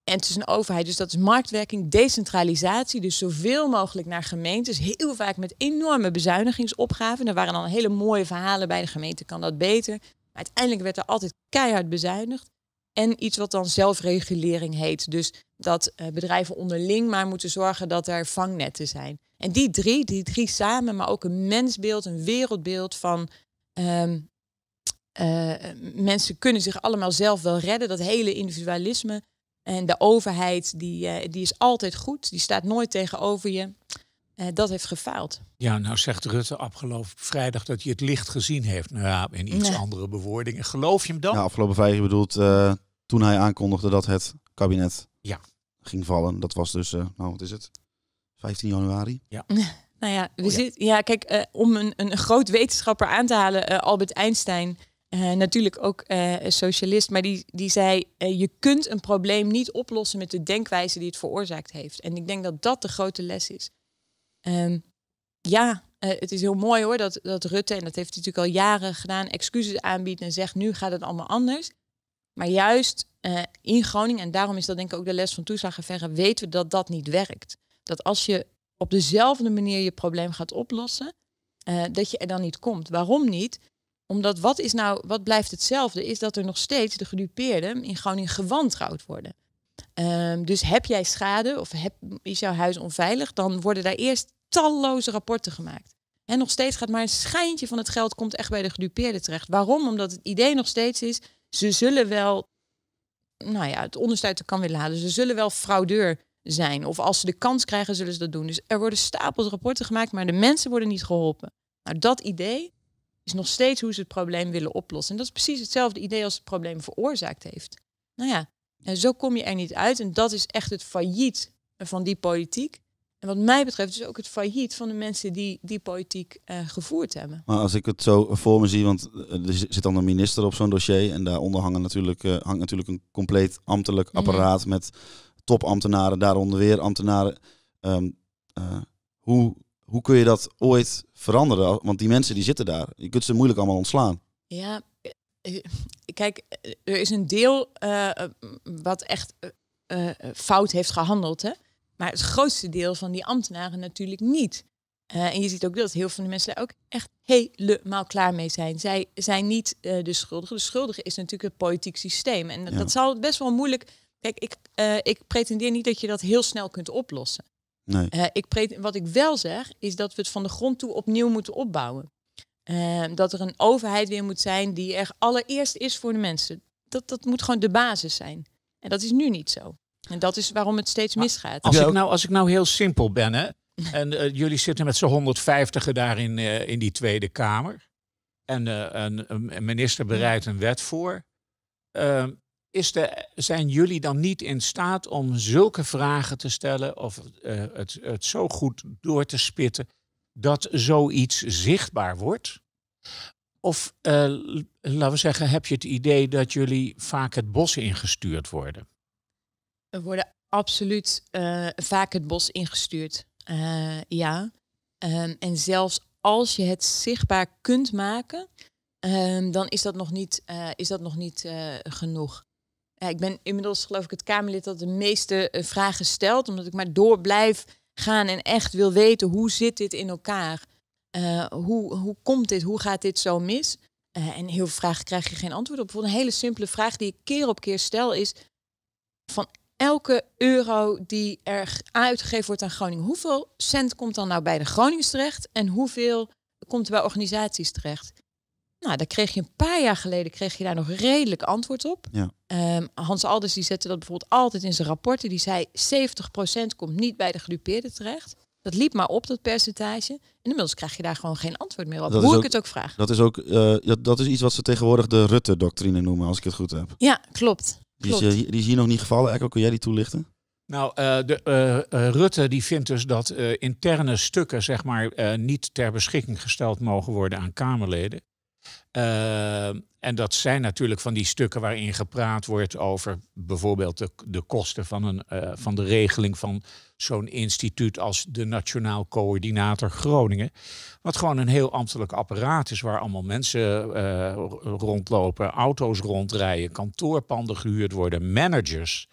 En tussen een overheid, dus dat is marktwerking, decentralisatie. Dus zoveel mogelijk naar gemeentes. Heel vaak met enorme bezuinigingsopgaven. Er waren al hele mooie verhalen bij de gemeente, kan dat beter. Maar uiteindelijk werd er altijd keihard bezuinigd. En iets wat dan zelfregulering heet. Dus dat eh, bedrijven onderling maar moeten zorgen dat er vangnetten zijn. En die drie, die drie samen, maar ook een mensbeeld, een wereldbeeld van ehm, eh, mensen kunnen zich allemaal zelf wel redden. Dat hele individualisme en de overheid, die, eh, die is altijd goed, die staat nooit tegenover je. Eh, dat heeft gefaald. Ja, nou zegt Rutte afgelopen vrijdag dat hij het licht gezien heeft. Nou ja, in iets andere bewoordingen. Geloof je hem dan? Nou, afgelopen vrijdag bedoelt uh, eh, toen hij aankondigde dat het kabinet ja. ging vallen. Dat was dus, uh, nou wat is het? 15 januari? Ja. nou ja, we oh, ja. Zit, ja kijk, om een, een groot wetenschapper aan te halen, Albert Einstein... Eh, natuurlijk ook eh, socialist, maar die, die zei: eh, Je kunt een probleem niet oplossen met de denkwijze die het veroorzaakt heeft. En ik denk dat dat de grote les is. Ehm, ja, het is heel mooi hoor dat, dat Rutte, en dat heeft hij natuurlijk al jaren gedaan, excuses aanbiedt en zegt: Nu gaat het allemaal anders. Maar juist in Groningen, en daarom is dat denk ik ook de les van toeslagenverre, weten we dat dat niet werkt. Dat als je op dezelfde manier je probleem gaat oplossen, dat je er dan niet komt. Waarom niet? Omdat wat, is nou, wat blijft hetzelfde, is dat er nog steeds de gedupeerden in, Groningen gewantrouwd worden. Ehm, dus heb jij schade of heb, is jouw huis onveilig, dan worden daar eerst talloze rapporten gemaakt. En nog steeds gaat maar een schijntje van het geld komt echt bij de gedupeerden terecht. Waarom? Omdat het idee nog steeds is, ze zullen wel nou ja, het ondersteunen te kan willen halen. Ze zullen wel fraudeur zijn. Of als ze de kans krijgen, zullen ze dat doen. Dus er worden stapels rapporten gemaakt, maar de mensen worden niet geholpen. Nou, dat idee is nog steeds hoe ze het probleem willen oplossen. En dat is precies hetzelfde idee als het probleem veroorzaakt heeft. Nou ja, en zo kom je er niet uit. En dat is echt het failliet van die politiek. En wat mij betreft is ook het failliet van de mensen die die politiek eh, gevoerd hebben. Maar als ik het zo voor me zie, want eh, er zit dan een minister op zo'n dossier en daaronder hangen natuurlijk, uh, hangt natuurlijk een compleet ambtelijk mhm. apparaat met topambtenaren, daaronder weer ambtenaren. Ehm, hoe hoe kun je dat ooit veranderen? Want die mensen die zitten daar, je kunt ze moeilijk allemaal ontslaan. Ja, eh, eh, kijk, eh, er is een deel wat echt fout heeft gehandeld, hè? maar het grootste deel van die ambtenaren natuurlijk niet. en je ziet ook dat heel veel van de mensen daar ook echt helemaal klaar mee zijn. Zij zijn niet de schuldige. De schuldige is natuurlijk het politiek systeem. En dat, dat zal best wel moeilijk. Kijk, ik, ik pretendeer niet dat je dat heel snel kunt oplossen. Nee. Eh, ik wat ik wel zeg, is dat we het van de grond toe opnieuw moeten opbouwen. Eh, dat er een overheid weer moet zijn die er allereerst is voor de mensen. Dat, dat moet gewoon de basis zijn. En dat is nu niet zo. En dat is waarom het steeds misgaat. Als ik, nou, als ik nou heel simpel ben, hè? en eh, jullie zitten met z'n 150 daar in, in die Tweede Kamer. En een, een, minister bereidt een wet voor. Ehm, is de, zijn jullie dan niet in staat om zulke vragen te stellen of eh, het, het zo goed door te spitten dat zoiets zichtbaar wordt? Of eh, laten we zeggen, heb je het idee dat jullie vaak het bos ingestuurd worden? We worden absoluut eh, vaak het bos ingestuurd. ja. Ehm, en zelfs als je het zichtbaar kunt maken, ehm, dan is dat nog niet, is dat nog niet genoeg ik ben inmiddels geloof ik het Kamerlid dat de meeste eh, vragen stelt, omdat ik maar door blijf gaan en echt wil weten hoe zit dit in elkaar? Uh, hoe, hoe komt dit? Hoe gaat dit zo mis? Eh, en heel veel vragen krijg je geen antwoord op. Bijvoorbeeld een hele simpele vraag die ik keer op keer stel is: van elke euro die er uitgegeven wordt aan Groningen, hoeveel cent komt dan nou bij de Groningers terecht en hoeveel komt bij organisaties terecht? Nou, daar kreeg je een paar jaar geleden kreeg je daar nog redelijk antwoord op. Ja. Ehm, Hans Alders die zette dat bijvoorbeeld altijd in zijn rapporten. Die zei 70% komt niet bij de gedupeerden terecht. Dat liep maar op, dat percentage. En inmiddels krijg je daar gewoon geen antwoord meer op. Dat hoe ik het ook vraag. Dat is ook eh, dat, is iets wat ze tegenwoordig de Rutte-doctrine noemen, als ik het goed heb. Ja, klopt. Die, Is, eh, is hier nog niet gevallen. Echo, kun jij die toelichten? Nou, eh, de, Rutte die vindt dus dat interne stukken zeg maar, niet ter beschikking gesteld mogen worden aan Kamerleden. Ehm, en dat zijn natuurlijk van die stukken waarin gepraat wordt over bijvoorbeeld de, de kosten van, een, eh, van de regeling van zo'n instituut als de Nationaal Coördinator Groningen. Wat gewoon een heel ambtelijk apparaat is waar allemaal mensen eh, rondlopen, auto's rondrijden, kantoorpanden gehuurd worden, managers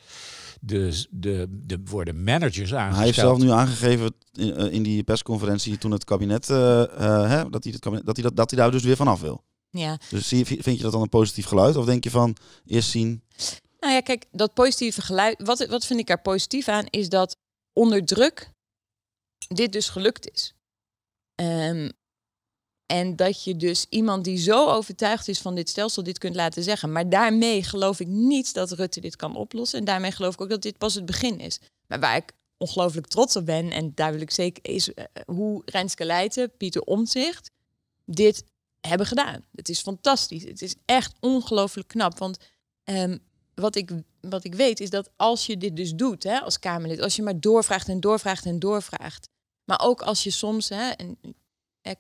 de, de, de worden managers aangesteld. Hij heeft zelf nu aangegeven in, eh, in die persconferentie toen het kabinet, eh, eh, hè, dat, hij het kabinet dat, hij dat, dat hij daar dus weer vanaf wil. Ja. Dus vind je dat dan een positief geluid? Of denk je van eerst zien? Nou ja, kijk, dat positieve geluid. Wat, wat vind ik daar positief aan, is dat onder druk dit dus gelukt is. Um, en dat je dus iemand die zo overtuigd is van dit stelsel dit kunt laten zeggen. Maar daarmee geloof ik niet dat Rutte dit kan oplossen. En daarmee geloof ik ook dat dit pas het begin is. Maar waar ik ongelooflijk trots op ben, en duidelijk zeker, is eh, hoe Renske Leijten, Pieter Omtzigt, dit hebben gedaan. Het is fantastisch. Het is echt ongelooflijk knap. Want ehm, wat, ik, wat ik weet is dat als je dit dus doet hè, als Kamerlid, als je maar doorvraagt en doorvraagt en doorvraagt. Maar ook als je soms, hè, en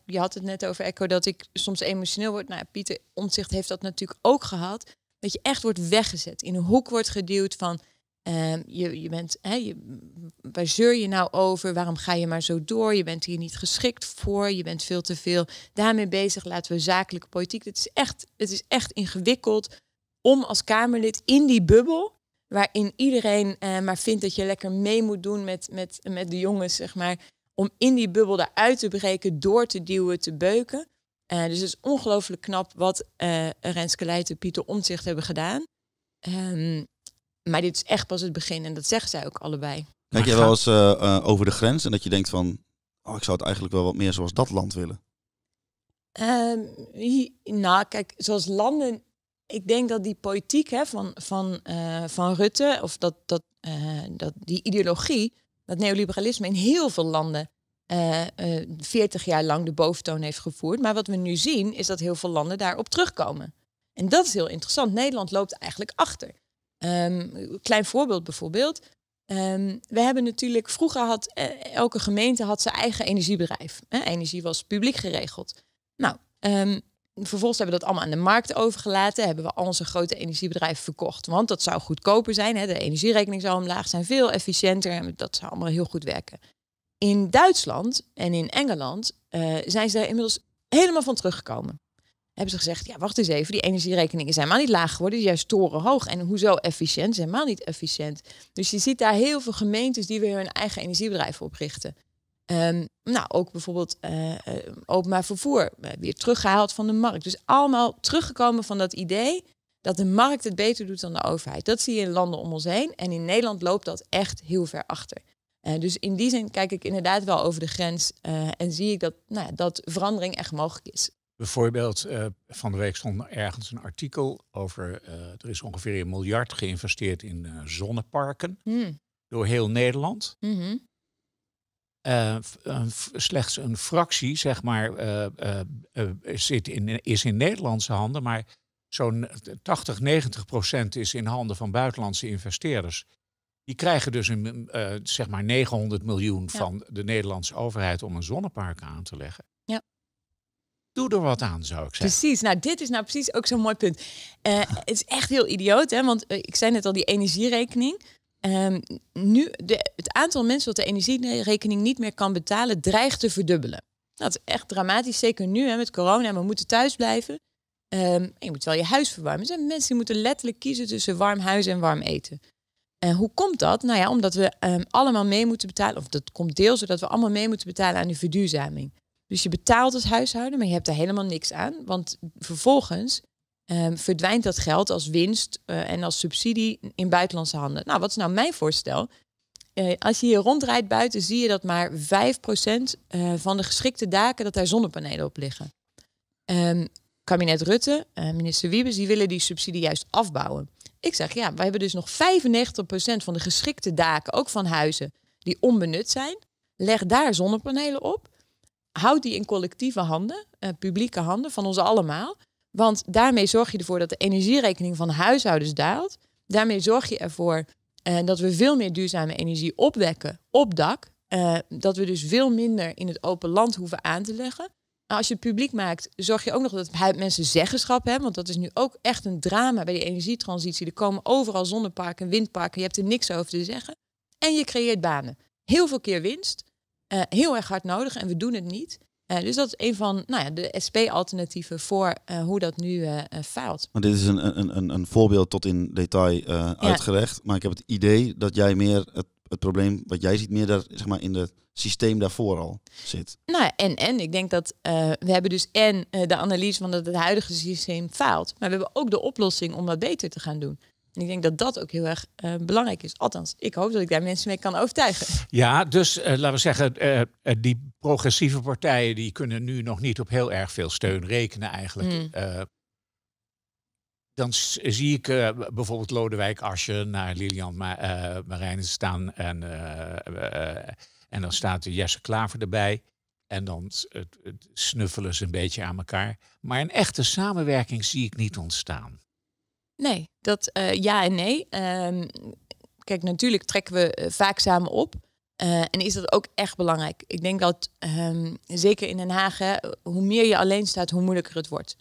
je had het net over Echo, dat ik soms emotioneel word. Nou, Pieter Omtzigt heeft dat natuurlijk ook gehad. Dat je echt wordt weggezet, in een hoek wordt geduwd van... Ehm, je, je bent, hè, je, waar zeur je nou over? Waarom ga je maar zo door? Je bent hier niet geschikt voor. Je bent veel te veel daarmee bezig. Laten we zakelijke politiek. Het is echt, het is echt ingewikkeld om als Kamerlid in die bubbel, waarin iedereen eh, maar vindt dat je lekker mee moet doen met, met, met de jongens, zeg maar, om in die bubbel eruit te breken, door te duwen, te beuken. Eh, dus het is ongelooflijk knap wat uh, Renske Leijten en Pieter Omtzigt hebben gedaan. Ehm, maar dit is echt pas het begin en dat zeggen zij ook allebei. Denk jij wel eens eh, over de grens en dat je denkt van, oh, ik zou het eigenlijk wel wat meer zoals dat land willen? Ehm, nou, kijk, zoals landen, ik denk dat die politiek hè, van, van, van Rutte, of dat, dat, dat, die ideologie, dat neoliberalisme in heel veel landen 40 eh, eh, jaar lang de boventoon heeft gevoerd. Maar wat we nu zien is dat heel veel landen daarop terugkomen. En dat is heel interessant. Nederland loopt eigenlijk achter. Um, klein voorbeeld bijvoorbeeld. Ehm, we hebben natuurlijk, vroeger had eh, elke gemeente had zijn eigen energiebedrijf. Energie was publiek geregeld. Nou, ehm, vervolgens hebben we dat allemaal aan de markt overgelaten. Hebben we al onze grote energiebedrijven verkocht. Want dat zou goedkoper zijn. Hè? De energierekening zou omlaag zijn, veel efficiënter. En dat zou allemaal heel goed werken. In Duitsland en in Engeland eh, zijn ze er inmiddels helemaal van teruggekomen. Hebben ze gezegd, ja wacht eens even, die energierekeningen zijn maar niet laag geworden, die juist torenhoog. En hoezo efficiënt? zijn maar niet efficiënt. Dus je ziet daar heel veel gemeentes die weer hun eigen energiebedrijven oprichten. Ehm, nou, ook bijvoorbeeld eh, eh, openbaar vervoer eh, weer teruggehaald van de markt. Dus allemaal teruggekomen van dat idee dat de markt het beter doet dan de overheid. Dat zie je in landen om ons heen. En in Nederland loopt dat echt heel ver achter. dus in die zin kijk ik inderdaad wel over de grens en zie ik dat, nou, dat verandering echt mogelijk is. Bijvoorbeeld, van de week stond ergens een artikel over, er is ongeveer een miljard geïnvesteerd in zonneparken hmm. door heel Nederland. Mm eh, een, slechts een fractie, zeg maar, eh, eh, zit in, is in Nederlandse handen, maar zo'n 80, 90 procent is in handen van buitenlandse investeerders. Die krijgen dus een, mm, zeg maar 900 miljoen van de Nederlandse overheid om een zonnepark aan te leggen. Ja. Doe er wat aan, zou ik zeggen. Precies, nou dit is nou precies ook zo'n mooi punt. het is echt heel idioot, hè? want ik zei net al, die energierekening Ehm, nu, de, het aantal mensen dat de energierekening niet meer kan betalen, dreigt te verdubbelen. Nou, dat is echt dramatisch, zeker nu hè, met corona. We moeten thuis blijven. Ehm, je moet wel je huis verwarmen. Er zijn mensen die moeten letterlijk kiezen tussen warm huis en warm eten. En hoe komt dat? Nou ja, omdat we ehm, allemaal mee moeten betalen. Of dat komt deels zodat we allemaal mee moeten betalen aan de verduurzaming. Dus je betaalt als huishouden, maar je hebt er helemaal niks aan. Want vervolgens Ehm, verdwijnt dat geld als winst eh, en als subsidie in buitenlandse handen. Nou, wat is nou mijn voorstel? Eh, als je hier rondrijdt buiten, zie je dat maar 5% uh, eh, van de geschikte daken dat daar zonnepanelen op liggen. Ehm, kabinet Rutte, minister Wiebes, die willen die subsidie juist afbouwen. Ik zeg ja, wij hebben dus nog 95% van de geschikte daken, ook van huizen, die onbenut zijn. Leg daar zonnepanelen op. Houd die in collectieve handen, publieke handen van ons allemaal. Want daarmee zorg je ervoor dat de energierekening van huishoudens daalt. Daarmee zorg je ervoor eh, dat we veel meer duurzame energie opwekken op dak. Eh, dat we dus veel minder in het open land hoeven aan te leggen. Nou, als je het publiek maakt, zorg je ook nog dat mensen zeggenschap hebben. Want dat is nu ook echt een drama bij die energietransitie. Er komen overal zonneparken windparken. Je hebt er niks over te zeggen. En je creëert banen. Heel veel keer winst. Eh, heel erg hard nodig en we doen het niet. Eh, dus dat is een van nou ja, de SP-alternatieven voor eh, hoe dat nu uh, faalt. Maar dit is een, een, een, een voorbeeld tot in detail ja. Maar ik heb het idee dat jij meer het, het probleem wat jij ziet, meer daar, zeg maar, in het systeem daarvoor al zit. Nou, en, en ik denk dat we hebben dus en de analyse van dat het huidige systeem faalt. Maar we hebben ook de oplossing om dat beter te gaan doen. En ik denk dat dat ook heel erg eh, belangrijk is. Althans, ik hoop dat ik daar mensen mee kan overtuigen. Ja, dus eh, laten we zeggen, eh, die progressieve partijen die kunnen nu nog niet op heel erg veel steun rekenen eigenlijk. Hmm. dan zie ik bijvoorbeeld Lodewijk Asje naar Lilian Ma staan en, en dan staat Jesse Klaver erbij. En dan snuffelen ze een beetje aan elkaar. Maar een echte samenwerking zie ik niet ontstaan. Nee, dat eh, ja en nee. Ehm, kijk, natuurlijk trekken we eh, vaak samen op. Eh, en is dat ook echt belangrijk. Ik denk dat, ehm, zeker in Den Haag, hoe meer je alleen staat, hoe moeilijker het wordt.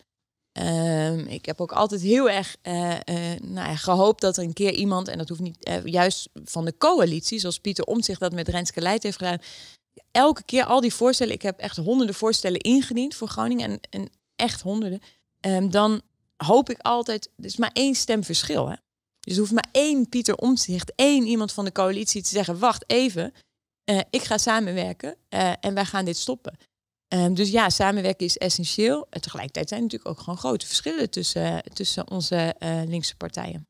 Ehm, ik heb ook altijd heel erg nou ja, gehoopt dat er een keer iemand, en dat hoeft niet juist van de coalitie, zoals Pieter Omtzigt dat met Renske Leid heeft gedaan. Elke keer al die voorstellen, ik heb echt honderden voorstellen ingediend voor Groningen en, echt honderden. dan hoop ik altijd, er is maar één stemverschil. Hè? Dus er hoeft maar één Pieter Omtzigt, één iemand van de coalitie te zeggen, wacht even, eh, ik ga samenwerken eh, en wij gaan dit stoppen. Ehm, dus ja, samenwerken is essentieel. En eh, tegelijkertijd zijn er natuurlijk ook gewoon grote verschillen tussen, tussen onze linkse partijen.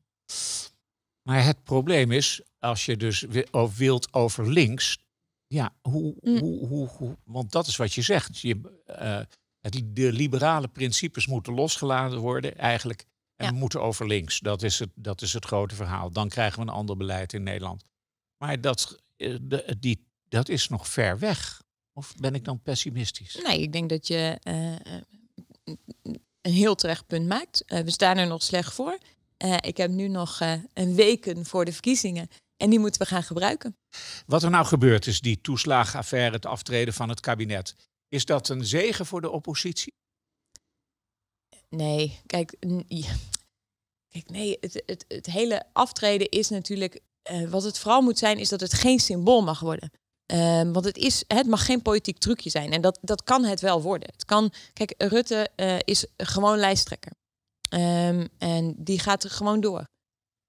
Maar het probleem is, als je dus wilt over links, ja, hoe, mm. hoe, hoe, hoe, want dat is wat je zegt. Je, de liberale principes moeten losgelaten worden eigenlijk. En moeten over links. Dat is, het, dat is het grote verhaal. Dan krijgen we een ander beleid in Nederland. Maar dat, eh, de, eh, die, dat is nog ver weg. Of ben ik dan pessimistisch? Nee, ik denk dat je eh, een heel terecht punt maakt. we staan er nog slecht voor. ik heb nu nog een weken voor de verkiezingen. En die moeten we gaan gebruiken. Wat er nou gebeurd is, die toeslagenaffaire, het aftreden van het kabinet. Is dat een zegen voor de oppositie? Nee, kijk, kijk nee, het, het, het hele aftreden is natuurlijk. Eh, wat het vooral moet zijn, is dat het geen symbool mag worden. Ehm, want het, is, het mag geen politiek trucje zijn. En dat, dat kan het wel worden. Het kan, kijk, Rutte eh, is gewoon lijsttrekker. Ehm, en die gaat er gewoon door.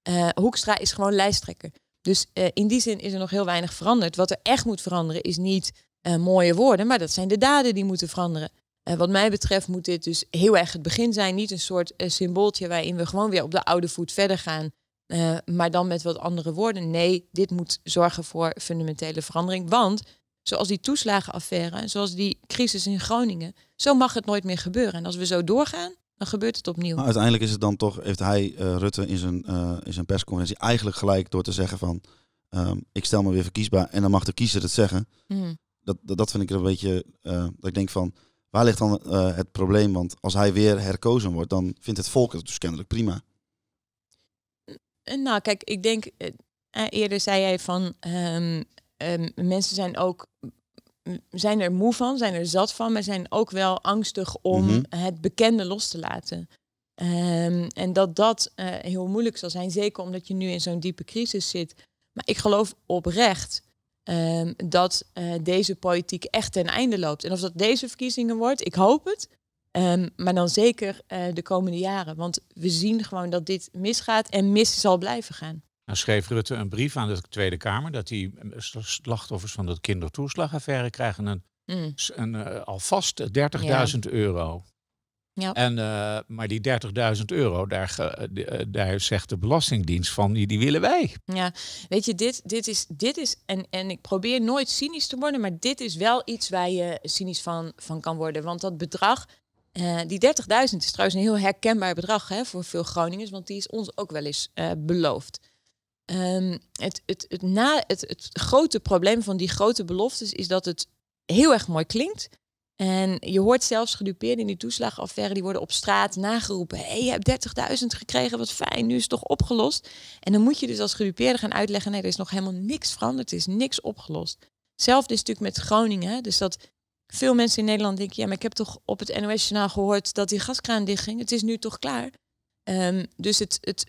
Eh, Hoekstra is gewoon lijsttrekker. Dus in die zin is er nog heel weinig veranderd. Wat er echt moet veranderen is niet eh, mooie woorden, maar dat zijn de daden die moeten veranderen. wat mij betreft moet dit dus heel erg het begin zijn, niet een soort eh, symbooltje waarin we gewoon weer op de oude voet verder gaan, eh, maar dan met wat andere woorden. Nee, dit moet zorgen voor fundamentele verandering, want zoals die toeslagenaffaire, zoals die crisis in Groningen, zo mag het nooit meer gebeuren. En als we zo doorgaan, dan gebeurt het opnieuw. uiteindelijk is het dan toch, heeft hij Rutte in zijn, in zijn persconferentie eigenlijk gelijk door te zeggen van ehm, ik stel me weer verkiesbaar en dan mag de kiezer het zeggen. Mm dat, dat, vind ik er een beetje, eh, dat ik denk van, waar ligt dan eh, het probleem? Want als hij weer herkozen wordt, dan vindt het volk het dus kennelijk prima. Eh, nou, kijk, ik denk, eerder zei jij van, ehm, ehm, mensen zijn ook zijn er moe van, zijn er zat van, maar zijn ook wel angstig om mhm. het bekende los te laten. Ehm, en dat dat heel moeilijk zal zijn, zeker omdat je nu in zo'n diepe crisis zit. Maar ik geloof oprecht Ehm, dat eh, deze politiek echt ten einde loopt. En of dat deze verkiezingen wordt, ik hoop het. Ehm, maar dan zeker eh, de komende jaren. Want we zien gewoon dat dit misgaat en mis zal blijven gaan. Nou schreef Rutte een brief aan de Tweede Kamer dat die eh, slachtoffers van dat kindertoeslagaffaire krijgen een, mm. een alvast 30.000 euro. Ja. En, eh, maar die 30.000 euro, daar, eh, eh, daar zegt de Belastingdienst van, die, die willen wij. Ja, weet je, dit, dit is, dit is en, en ik probeer nooit cynisch te worden, maar dit is wel iets waar je cynisch van, van kan worden. Want dat bedrag, die 30.000 is trouwens een heel herkenbaar bedrag hè, voor veel Groningers, want die is ons ook wel eens beloofd. Ehm, het, het, het, na, het, het grote probleem van die grote beloftes is dat het heel erg mooi klinkt, en je hoort zelfs gedupeerden in die toeslagaffaire, die worden op straat nageroepen. Hé, hey, je hebt 30.000 gekregen, wat fijn, nu is het toch opgelost. En dan moet je dus als gedupeerde gaan uitleggen, nee, er is nog helemaal niks veranderd, er is niks opgelost. Hetzelfde is natuurlijk met Groningen, dus dat veel mensen in Nederland denken, ja, maar ik heb toch op het NOS-journaal gehoord dat die gaskraan dichtging, het is nu toch klaar. Ehm, dus het, het,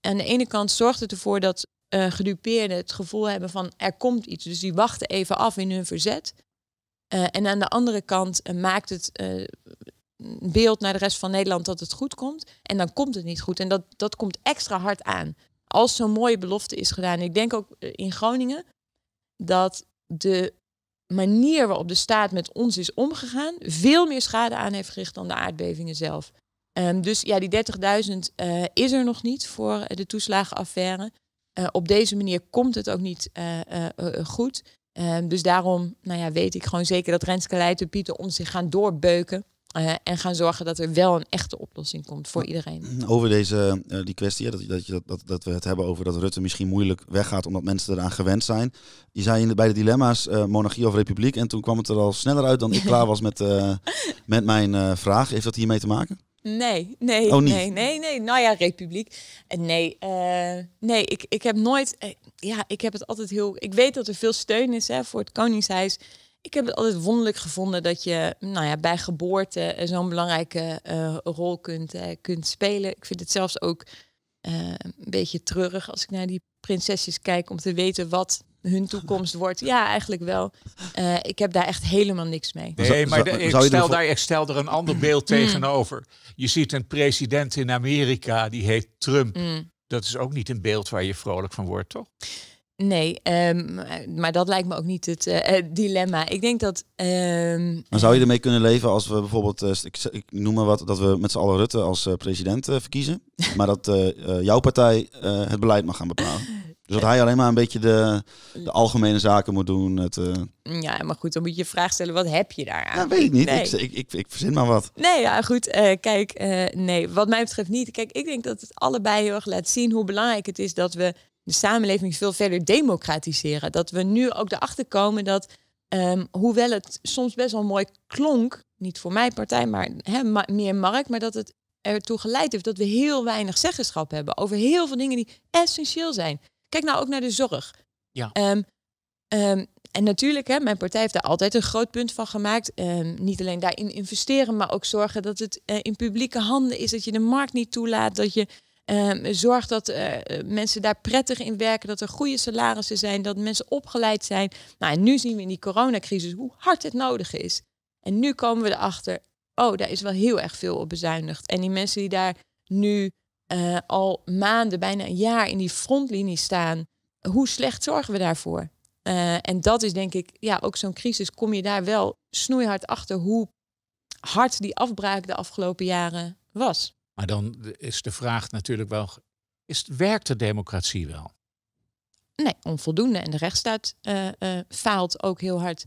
aan de ene kant zorgt het ervoor dat eh, gedupeerden het gevoel hebben van er komt iets, dus die wachten even af in hun verzet. Eh, en aan de andere kant eh, maakt het eh, beeld naar de rest van Nederland dat het goed komt. En dan komt het niet goed. En dat, dat komt extra hard aan. Als zo'n mooie belofte is gedaan. Ik denk ook in Groningen dat de manier waarop de staat met ons is omgegaan, veel meer schade aan heeft gericht dan de aardbevingen zelf. Ehm, dus ja, die 30.000 uh, is er nog niet voor de toeslagenaffaire. op deze manier komt het ook niet goed. Ehm, dus daarom nou ja, weet ik gewoon zeker dat Renske Leijten Pieter om zich gaan doorbeuken. Eh, en gaan zorgen dat er wel een echte oplossing komt voor iedereen. Over deze eh, die kwestie, dat, dat, dat, dat, we het hebben over dat Rutte misschien moeilijk weggaat omdat mensen eraan gewend zijn. Je zei in de, bij de dilemma's eh, monarchie of republiek en toen kwam het er al sneller uit dan ik klaar was met, met mijn vraag. Heeft dat hiermee te maken? Nee, nee, oh, nee, nee, nee. Nou ja, republiek. Nee, nee ik, ik heb nooit ja, ik heb het altijd heel. Ik weet dat er veel steun is hè, voor het Koningshuis. Ik heb het altijd wonderlijk gevonden dat je nou ja, bij geboorte eh, zo'n belangrijke eh, rol kunt, eh, kunt spelen. Ik vind het zelfs ook een beetje treurig als ik naar die prinsesjes kijk om te weten wat hun toekomst wordt. Ja, eigenlijk wel. ik heb daar echt helemaal niks mee. Nee, maar ik, stel daar, stel er een ander beeld mm. tegenover. Je ziet een president in Amerika, die heet Trump. Mm dat is ook niet een beeld waar je vrolijk van wordt, toch? Nee, ehm, maar dat lijkt me ook niet het eh, dilemma. Ik denk dat. Ehm, maar zou je ermee kunnen leven als we bijvoorbeeld, eh, ik, ik, noem maar wat, dat we met z'n allen Rutte als eh, president verkiezen, maar dat jouw partij het beleid mag gaan bepalen? Dus dat hij alleen maar een beetje de, de algemene zaken moet doen. Het, eh, Ja, maar goed, dan moet je je vraag stellen, wat heb je aan? Ja, nou, weet ik niet. Ik, ik, ik, verzin maar wat. Nee, ja, goed. Eh, kijk, eh, nee, wat mij betreft niet. Kijk, ik denk dat het allebei heel erg laat zien hoe belangrijk het is dat we de samenleving veel verder democratiseren. Dat we nu ook erachter komen dat, ehm, hoewel het soms best wel mooi klonk, niet voor mijn partij, maar meer markt, maar dat het ertoe geleid heeft dat we heel weinig zeggenschap hebben over heel veel dingen die essentieel zijn. Kijk nou ook naar de zorg. Ja. Ehm, ehm, en natuurlijk, hè, mijn partij heeft daar altijd een groot punt van gemaakt. Ehm, niet alleen daarin investeren, maar ook zorgen dat het eh, in publieke handen is. Dat je de markt niet toelaat. Dat je zorgt dat eh, mensen daar prettig in werken. Dat er goede salarissen zijn. Dat mensen opgeleid zijn. Nou, en nu zien we in die coronacrisis hoe hard het nodig is. En nu komen we erachter. Oh, daar is wel heel erg veel op bezuinigd. En die mensen die daar nu eh, al maanden, bijna een jaar in die frontlinie staan. Hoe slecht zorgen we daarvoor? Eh, en dat is denk ik, ja, ook zo'n crisis kom je daar wel snoeihard achter hoe hard die afbraak de afgelopen jaren was. Maar dan is de vraag natuurlijk wel, is, werkt de democratie wel? Nee, onvoldoende. En de rechtsstaat eh, faalt ook heel hard.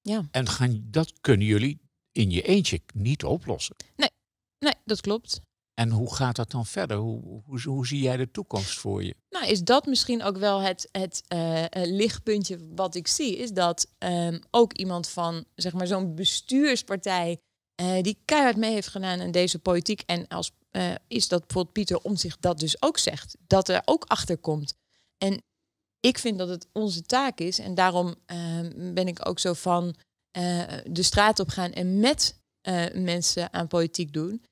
Ja. En dat kunnen jullie in je eentje niet oplossen? Nee, nee dat klopt. En hoe gaat dat dan verder? Hoe, hoe, hoe, zie jij de toekomst voor je? Nou, is dat misschien ook wel het, het eh, eh, lichtpuntje wat ik zie? Is dat ehm, ook iemand van zeg maar, zo'n bestuurspartij eh, die keihard mee heeft gedaan in deze politiek. En als, is dat bijvoorbeeld Pieter zich dat dus ook zegt, dat er ook achter komt. En ik vind dat het onze taak is. En daarom ehm, ben ik ook zo van de straat op gaan en met mensen aan politiek doen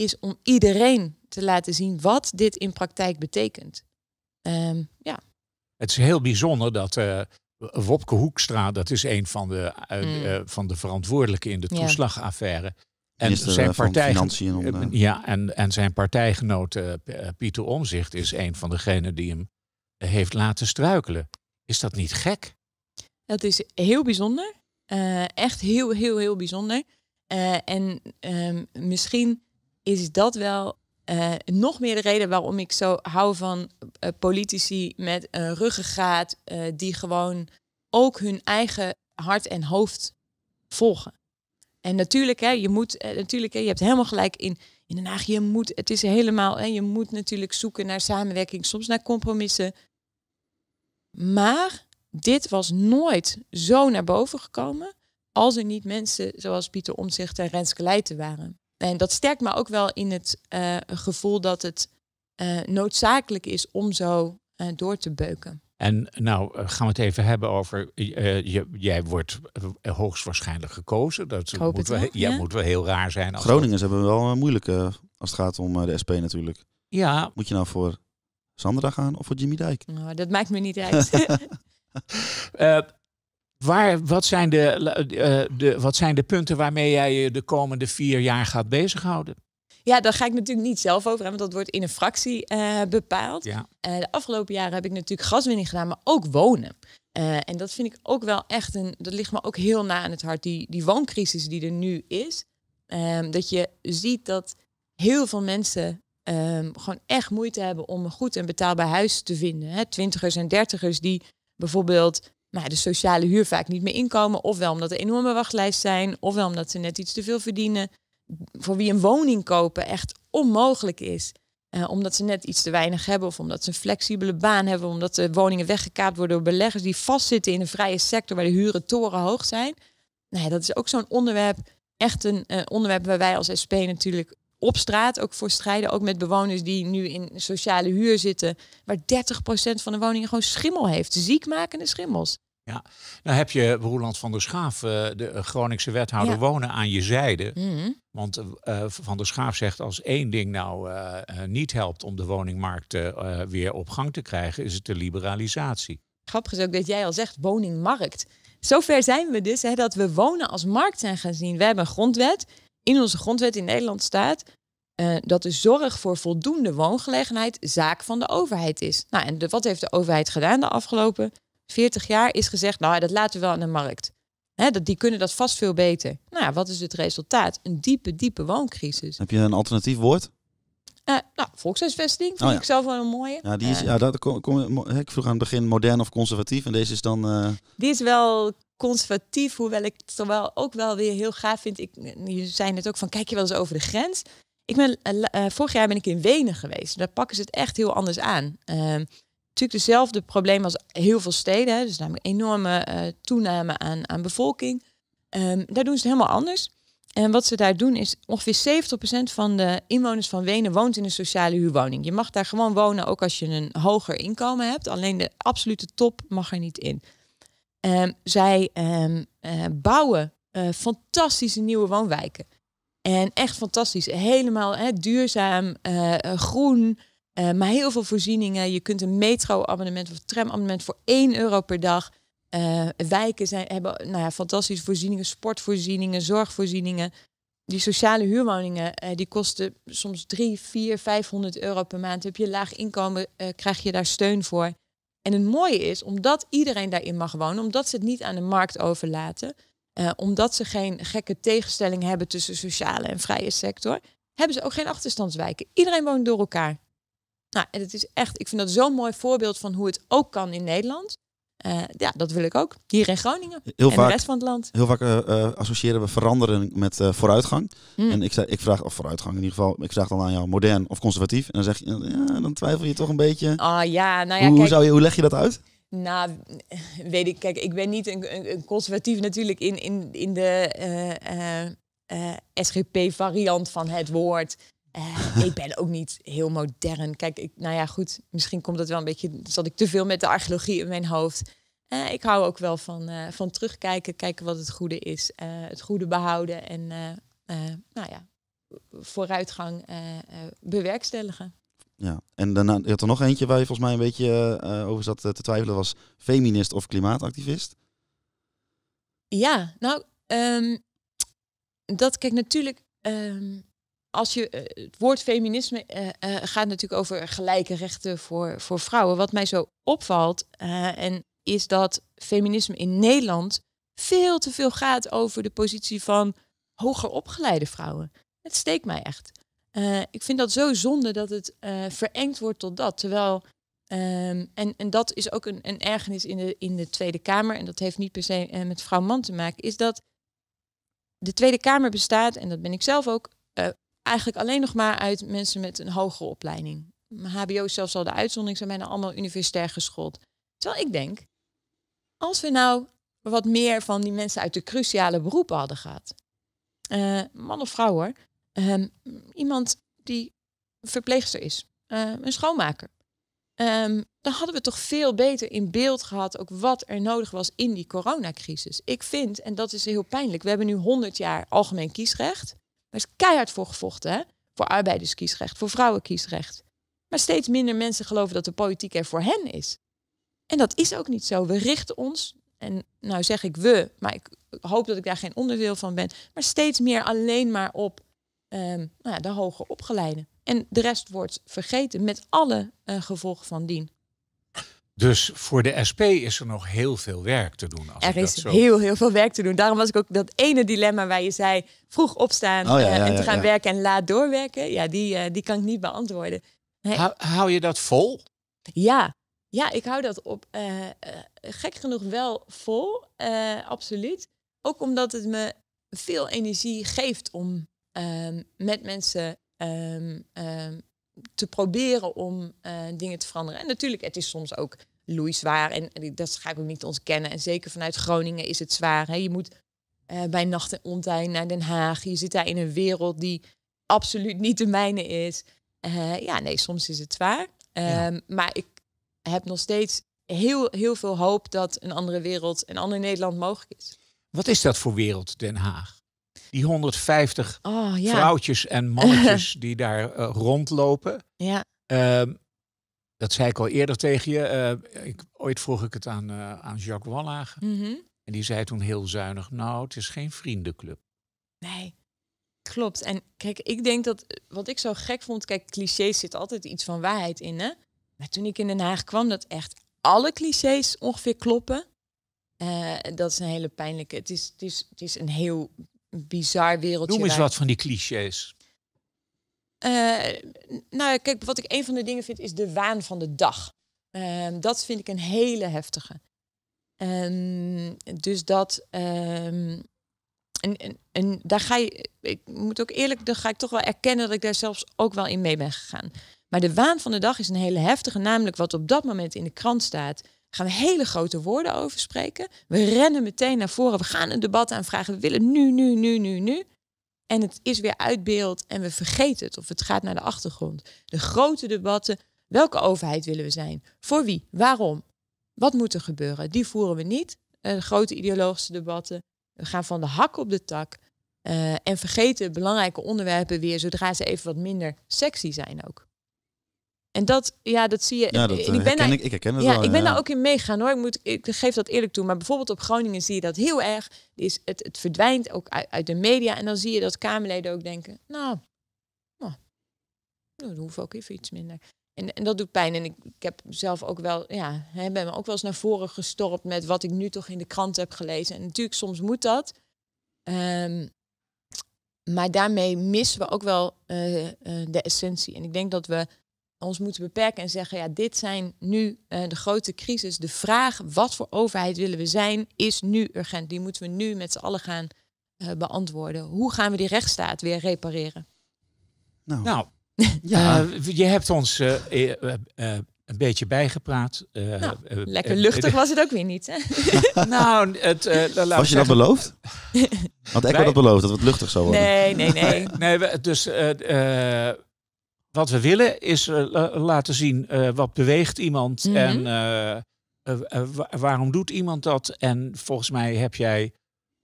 is om iedereen te laten zien wat dit in praktijk betekent. Ehm, ja. Het is heel bijzonder dat uh, Wopke Hoekstra, dat is een van de, eh, eh, mm. van de verantwoordelijken in de toeslagaffaire. En zijn, partij, ja, en, en zijn partijgenoot Pieter Omzicht is een van degenen die hem heeft laten struikelen. Is dat niet gek? Dat is heel bijzonder. echt heel, heel, heel bijzonder. en ehm, misschien is dat wel eh, nog meer de reden waarom ik zo hou van eh, politici met een ruggengraat uh, die gewoon ook hun eigen hart en hoofd volgen. En natuurlijk, hè, je moet, natuurlijk, hè, je hebt helemaal gelijk in, in Den Haag. Je moet, het is helemaal, hè, je moet natuurlijk zoeken naar samenwerking, soms naar compromissen. Maar dit was nooit zo naar boven gekomen als er niet mensen zoals Pieter Omtzigt en Renske Leijten waren. En dat sterkt me ook wel in het eh, gevoel dat het eh, noodzakelijk is om zo eh, door te beuken. En nou gaan we het even hebben over, je, jij wordt hoogstwaarschijnlijk gekozen. Dat moet, het wel, moet wel heel raar zijn. Als Groningers dat... hebben wel een moeilijke als het gaat om de SP natuurlijk. Ja. Moet je nou voor Sandra gaan of voor Jimmy Dijk? Nou, dat maakt me niet uit. Waar, wat, zijn de, eh, de, wat zijn de punten waarmee jij je de komende vier jaar gaat bezighouden? Ja, daar ga ik natuurlijk niet zelf over, hebben, want dat wordt in een fractie eh, bepaald. Eh, de afgelopen jaren heb ik natuurlijk gaswinning gedaan, maar ook wonen. en dat vind ik ook wel echt een, dat ligt me ook heel na aan het hart, die, die wooncrisis die er nu is. Ehm, dat je ziet dat heel veel mensen ehm, gewoon echt moeite hebben om een goed en betaalbaar huis te vinden. Hè? Twintigers en dertigers die bijvoorbeeld nou, de sociale huur vaak niet meer inkomen. Ofwel omdat er enorme wachtlijsten zijn, ofwel omdat ze net iets te veel verdienen. Voor wie een woning kopen echt onmogelijk is. Eh, omdat ze net iets te weinig hebben, of omdat ze een flexibele baan hebben, omdat de woningen weggekaapt worden door beleggers die vastzitten in een vrije sector waar de huren torenhoog zijn. Nou, ja, dat is ook zo'n onderwerp, echt een eh, onderwerp waar wij als SP natuurlijk op straat ook voor strijden. Ook met bewoners die nu in sociale huur zitten. Waar 30% van de woningen gewoon schimmel heeft. Ziekmakende schimmels. Ja, nou heb je Roeland van der Schaaf, eh, de eh, Groningse wethouder, wonen aan je zijde. Mhm. Want eh, Van der Schaaf zegt als één ding nou niet helpt om de woningmarkt weer op gang te krijgen, is het de liberalisatie. Grappig is ook dat jij al zegt woningmarkt. Zover zijn we dus hè, dat we wonen als markt zijn gaan zien. We hebben een grondwet, in onze grondwet in Nederland staat eh, dat de zorg voor voldoende woongelegenheid zaak van de overheid is. Nou, en wat heeft de overheid gedaan de afgelopen 40 jaar? Is gezegd, nou, dat laten we wel aan de markt. dat, die kunnen dat vast veel beter. Nou, wat is het resultaat? Een diepe, diepe wooncrisis. Heb je een alternatief woord? Eh, nou, volkshuisvesting vind oh ik zelf wel een mooie. Ja, die is, eh. ja dat, kom, ik vroeg aan het begin modern of conservatief. En deze is dan... Die is wel conservatief, hoewel ik het wel ook wel weer heel gaaf vind. Ik, je zei net ook van, kijk je wel eens over de grens? Ik ben, eh, eh, vorig jaar ben ik in Wenen geweest. Daar pakken ze het echt heel anders aan. Ehm, natuurlijk dezelfde probleem als heel veel steden. Hè? Dus namelijk enorme eh, toename aan, aan bevolking. Ehm, daar doen ze het helemaal anders. En wat ze daar doen is ongeveer 70% van de inwoners van Wenen woont in een sociale huurwoning. Je mag daar gewoon wonen ook als je een hoger inkomen hebt. Alleen de absolute top mag er niet in. Ehm, zij ehm, eh, bouwen eh, fantastische nieuwe woonwijken. En echt fantastisch. Helemaal duurzaam, eh, groen, maar heel veel voorzieningen. Je kunt een metro of tram-abonnement voor 1 euro per dag. wijken zijn, hebben nou ja, fantastische voorzieningen, sportvoorzieningen, zorgvoorzieningen. Die sociale huurwoningen die kosten soms 3, 4, 500 euro per maand. Heb je laag inkomen, krijg je daar steun voor. En het mooie is, omdat iedereen daarin mag wonen, omdat ze het niet aan de markt overlaten, eh, omdat ze geen gekke tegenstelling hebben tussen sociale en vrije sector, hebben ze ook geen achterstandswijken. Iedereen woont door elkaar. Nou, en het is echt, ik vind dat zo'n mooi voorbeeld van hoe het ook kan in Nederland. Eh, ja, dat wil ik ook. Hier in Groningen en de rest van het land. Heel vaak eh, eh, associëren we verandering met vooruitgang. Mm. En ik, ik vraag, of vooruitgang in ieder geval, ik vraag dan aan jou modern of conservatief. En dan zeg je, ja, dan twijfel je toch een beetje. Oh, ja, nou ja, hoe, kijk, zou je, hoe leg je dat uit? Nou, weet ik, kijk, ik ben niet een, een conservatief natuurlijk in, in, in de SGP-variant van het woord. Eh, ik ben ook niet heel modern. Kijk, ik, nou ja, goed, misschien komt dat wel een beetje. Zat ik te veel met de archeologie in mijn hoofd. Eh, ik hou ook wel van, eh, van terugkijken, kijken wat het goede is, het goede behouden en nou ja, vooruitgang bewerkstelligen. Ja, en daarna je had er nog eentje waar je volgens mij een beetje over zat te twijfelen, was feminist of klimaatactivist? Ja, nou, ehm, dat kijk natuurlijk. Ehm, als je eh, het woord feminisme eh, eh, gaat natuurlijk over gelijke rechten voor, voor vrouwen. Wat mij zo opvalt en is dat feminisme in Nederland veel te veel gaat over de positie van hoger opgeleide vrouwen. Het steekt mij echt. ik vind dat zo zonde dat het verengd wordt tot dat. Terwijl, ehm, en, en dat is ook een, een ergernis in de, in de Tweede Kamer, en dat heeft niet per se met vrouw-man te maken, is dat de Tweede Kamer bestaat, en dat ben ik zelf ook, eigenlijk alleen nog maar uit mensen met een hogere opleiding. HBO is zelfs al de uitzondering, zijn bijna allemaal universitair geschoold. Terwijl ik denk, als we nou wat meer van die mensen uit de cruciale beroepen hadden gehad. Eh, man of vrouw hoor. Ehm, iemand die verpleegster is. Eh, een schoonmaker. Ehm, dan hadden we toch veel beter in beeld gehad ook wat er nodig was in die coronacrisis. Ik vind, en dat is heel pijnlijk, we hebben nu 100 jaar algemeen kiesrecht. Daar is keihard voor gevochten. Hè? Voor arbeiderskiesrecht, voor vrouwenkiesrecht. Maar steeds minder mensen geloven dat de politiek er voor hen is. En dat is ook niet zo. We richten ons, en nou zeg ik we, maar ik hoop dat ik daar geen onderdeel van ben, maar steeds meer alleen maar op ehm, nou ja, de hoger opgeleiden. En de rest wordt vergeten met alle eh, gevolgen van dien. Dus voor de SP is er nog heel veel werk te doen. Als er is heel, heel veel werk te doen. Daarom was ik ook dat ene dilemma waar je zei: vroeg opstaan oh eh, en te gaan werken en laat doorwerken. Ja, die, eh, die kan ik niet beantwoorden. Nee. Hou, je dat vol? Ja, ja, ik hou dat op. Eh, gek genoeg wel vol, absoluut. Ook omdat het me veel energie geeft om ehm, met mensen ehm, ehm, te proberen om dingen te veranderen. En natuurlijk, het is soms ook loeizwaar. En, en dat ga ik ook niet ontkennen. En zeker vanuit Groningen is het zwaar. Hè? Je moet uh, bij nacht en ontijd naar Den Haag. Je zit daar in een wereld die absoluut niet de mijne is. Eh, ja, nee, soms is het zwaar. Ehm, maar ik heb nog steeds heel, heel veel hoop dat een andere wereld, een ander Nederland mogelijk is. Wat is dat voor wereld, Den Haag? Die 150 vrouwtjes en mannetjes die daar eh, rondlopen. Ja. Um, dat zei ik al eerder tegen je. Eh, ik, ooit vroeg ik het aan, eh, aan Jacques Wallagen. Mhm. En die zei toen heel zuinig: Nou, het is geen vriendenclub. Nee, klopt. En kijk, ik denk dat wat ik zo gek vond. Kijk, clichés zit altijd iets van waarheid in, hè? Maar toen ik in Den Haag kwam, dat echt alle clichés ongeveer kloppen. Eh, dat is een hele pijnlijke. Het is, het is, het is een heel bizar wereldje. Noem eens wat van die clichés. Eh, nou, kijk, wat ik een van de dingen vind is de waan van de dag. Ehm, dat vind ik een hele heftige. Ehm, dus dat. Ehm, en, en, daar ga je. Ik moet ook eerlijk, daar ga ik toch wel erkennen dat ik daar zelfs ook wel in mee ben gegaan. Maar de waan van de dag is een hele heftige, namelijk wat op dat moment in de krant staat. gaan we hele grote woorden over spreken. We rennen meteen naar voren. We gaan een debat aanvragen. We willen nu, nu, nu, nu, nu. En het is weer uit beeld en we vergeten het of het gaat naar de achtergrond. De grote debatten, welke overheid willen we zijn? Voor wie? Waarom? Wat moet er gebeuren? Die voeren we niet. Eh, grote ideologische debatten. We gaan van de hak op de tak. Eh, en vergeten belangrijke onderwerpen weer zodra ze even wat minder sexy zijn ook. En dat, ja, dat zie je. ik, eh, ben herken daar, ik, herken ja, Ik ben daar ook in meegaan hoor. Ik, moet, ik geef dat eerlijk toe. Maar bijvoorbeeld op Groningen zie je dat heel erg. Is, het, het verdwijnt ook uit, de media. En dan zie je dat Kamerleden ook denken, nou, nou, nou dan hoef ik ook even iets minder. En, en dat doet pijn. En ik, heb zelf ook wel, ja, ben me ook wel eens naar voren gestorpt met wat ik nu toch in de krant heb gelezen. En natuurlijk, soms moet dat. Ehm, maar daarmee missen we ook wel eh, eh, de essentie. En ik denk dat we ons moeten beperken en zeggen, ja, dit zijn nu eh, de grote crisis. De vraag, wat voor overheid willen we zijn, is nu urgent. Die moeten we nu met z'n allen gaan eh, beantwoorden. Hoe gaan we die rechtsstaat weer repareren? Nou, nou ja. Eh, je hebt ons een beetje bijgepraat. Nou, lekker luchtig was het ook weer niet. Hè? nou, het, was je dat beloofd? Want ik had dat beloofd, dat het luchtig zou worden. Nee, nee, nee. nee we, dus wat we willen is eh, laten zien eh, wat beweegt iemand mm en eh, waarom doet iemand dat. En volgens mij heb jij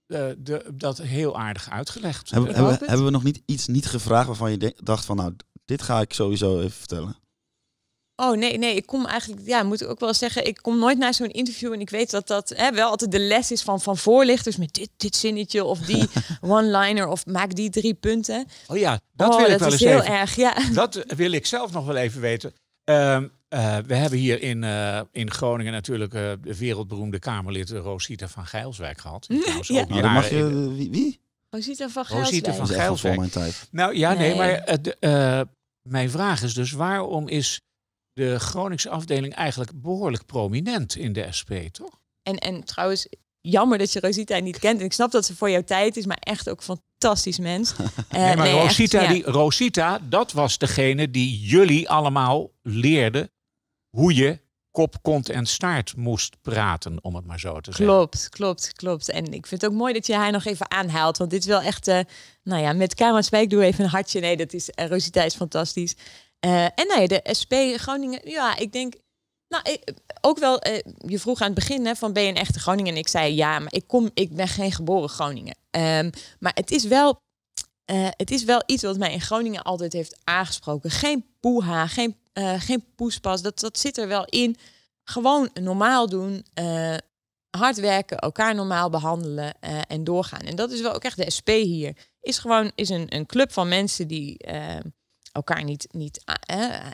de, dat heel aardig uitgelegd. Hebben, hebben, we nog niet iets niet gevraagd waarvan je dacht van nou, dit ga ik sowieso even vertellen? Oh nee, nee, ik kom eigenlijk, ja, moet ik ook wel zeggen, ik kom nooit naar zo'n interview en ik weet dat dat hè, wel altijd de les is van, van voorlichters met dit, dit zinnetje of die one-liner of maak die drie punten. Oh ja, dat oh, wil ik wel eens heel erg, ja. Dat wil ik zelf nog wel even weten. Ehm, eh, we hebben hier in, eh, in Groningen natuurlijk eh, de wereldberoemde Kamerlid Rosita van Geilswijk gehad. ja. mag je, wie? Rosita van Geilswijk. Rosita van Geilswijk. Nou ja, nee, nee maar mijn vraag is dus waarom is de Groningse afdeling eigenlijk behoorlijk prominent in de SP, toch? En, en trouwens, jammer dat je Rosita niet kent. En ik snap dat ze voor jouw tijd is, maar echt ook fantastisch mens. Eh, nee, maar Rosita, die, Rosita, dat was degene die jullie allemaal leerde hoe je kop, kont en staart moest praten, om het maar zo te zeggen. Klopt, klopt, klopt. En ik vind het ook mooi dat je haar nog even aanhaalt. Want dit is wel echt, uh, nou ja, met Karen Spijk doe even een hartje. Nee, dat is, eh, Rosita is fantastisch. Eh, en nou de SP Groningen, ja, ik denk, nou, ik, ook wel, eh, je vroeg aan het begin hè, van ben je een echte Groningen? En ik zei ja, maar ik, kom, ik ben geen geboren Groningen. Ehm, maar het is, wel, eh, het is wel iets wat mij in Groningen altijd heeft aangesproken. Geen poeha, geen, geen poespas, dat, dat zit er wel in. Gewoon normaal doen, hard werken, elkaar normaal behandelen en doorgaan. En dat is wel ook echt de SP hier. Is gewoon is een, een club van mensen die ehm, elkaar niet, niet,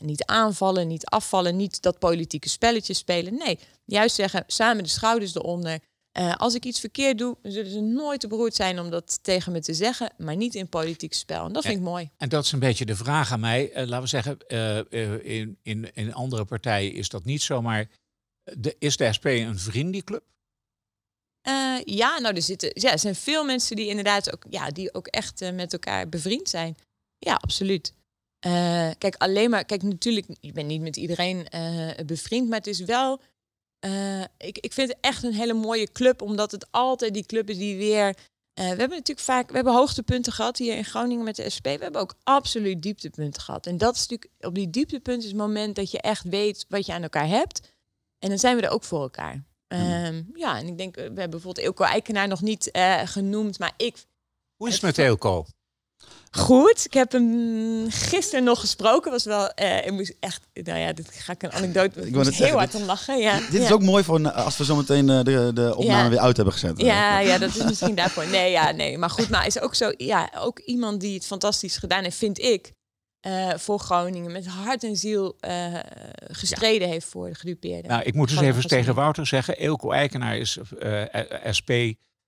niet aanvallen, niet afvallen, niet dat politieke spelletje spelen. Nee, juist zeggen samen de schouders eronder. Eh, als ik iets verkeerd doe, zullen ze nooit te beroerd zijn om dat tegen me te zeggen, maar niet in politiek spel. En dat vind ik mooi. En dat is een beetje de vraag aan mij. Eh, laten we zeggen, eh, eh, in, in, in andere partijen is dat niet zo, maar is de SP een vriendenclub? ja, nou, er, zitten, ja, er zijn veel mensen die inderdaad ook, ja, die ook echt met elkaar bevriend zijn. Ja, absoluut. Eh, kijk, alleen maar, kijk, natuurlijk, ik ben niet met iedereen eh, bevriend, maar het is wel, eh, ik, ik vind het echt een hele mooie club, omdat het altijd die club is die weer, we hebben natuurlijk vaak, we hebben hoogtepunten gehad hier in Groningen met de SP, we hebben ook absoluut dieptepunten gehad. En dat is natuurlijk, op die dieptepunten is het moment dat je echt weet wat je aan elkaar hebt. En dan zijn we er ook voor elkaar. Mhm. Ehm, ja, en ik denk, we hebben bijvoorbeeld Eelco Eikenaar nog niet genoemd, maar ik... Hoe is het, het met Eelco? Goed, ik heb hem gisteren nog gesproken. Was wel, uh, ik moest echt, nou ja, dit ga ik een anekdote. Ik, ik heel hard dit, om lachen. Ja. Dit is ook mooi voor als we zo meteen eh, de, de opname ja. weer uit hebben gezet. Ja, ja, dat is misschien daarvoor. Nee, ja, nee. Maar goed, maar is ook zo, ja, ook iemand die het fantastisch gedaan heeft, vind ik. Eh, voor Groningen met hart en ziel gestreden heeft voor de gedupeerden. Nou, ik moet dus even tegen Wouter zeggen: Eelco Eikenaar is SP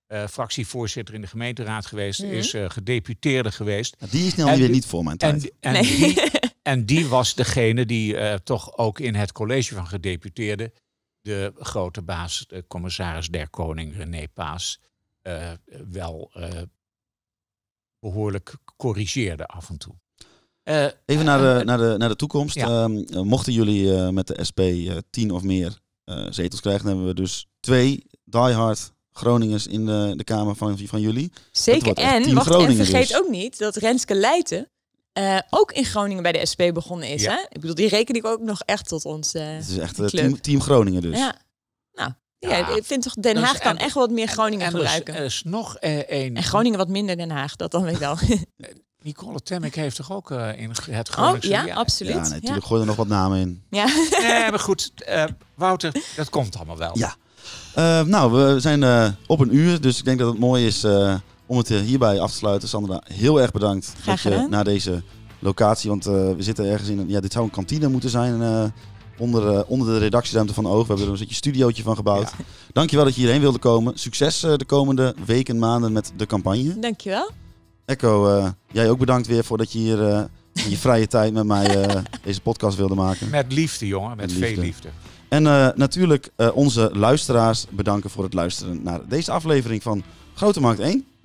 eh, fractievoorzitter in de gemeenteraad geweest, mhm. is eh, gedeputeerde geweest. Nou, die is nu weer niet voor mijn tijd. En, en, die, en die, was degene die eh, toch ook in het college van gedeputeerden de grote baas, de commissaris der Koning René Paas, wel behoorlijk corrigeerde af en toe. Even naar de, naar, de, naar de toekomst. Ehm, mochten jullie met de SP tien of meer zetels krijgen, hebben we dus twee diehard Groningers in de, de Kamer van, van jullie. Zeker. En, wacht, en vergeet dus. ook niet dat Renske Leijten eh, ook in Groningen bij de SP begonnen is. Hè? Ik bedoel, die reken ik ook nog echt tot ons. Uh, het is echt eh, team, Groningen dus. Ja. Nou, ja, ik vind toch Den Haag kan echt wat meer Groningen gebruiken. Er is, nog één. E- en Groningen wat minder Den Haag, dat dan weet ik wel. Nicole Temmek heeft toch ook in het Groningen. Oh, ja, absoluut. Ja, natuurlijk. Nee, Gooi er nog wat namen in. Ja. nee, maar goed. Wouter, dat komt allemaal wel. Ja. Eh, nou, we zijn eh, op een uur, dus ik denk dat het mooi is eh, om het hierbij af te sluiten. Sandra, heel erg bedankt Graag dat je naar deze locatie, want we zitten ergens in, ja, dit zou een kantine moeten zijn onder, onder de redactieruimte van Oog. We hebben er een beetje studiootje van gebouwd. Ja. Dankjewel dat je hierheen wilde komen. Succes de komende weken, maanden met de campagne. Dankjewel. Echo, jij ook bedankt weer voordat je hier in je vrije tijd met mij deze podcast wilde maken. Met liefde, jongen. Met, veel liefde. En eh, natuurlijk eh, onze luisteraars bedanken voor het luisteren naar deze aflevering van Grote Markt 1.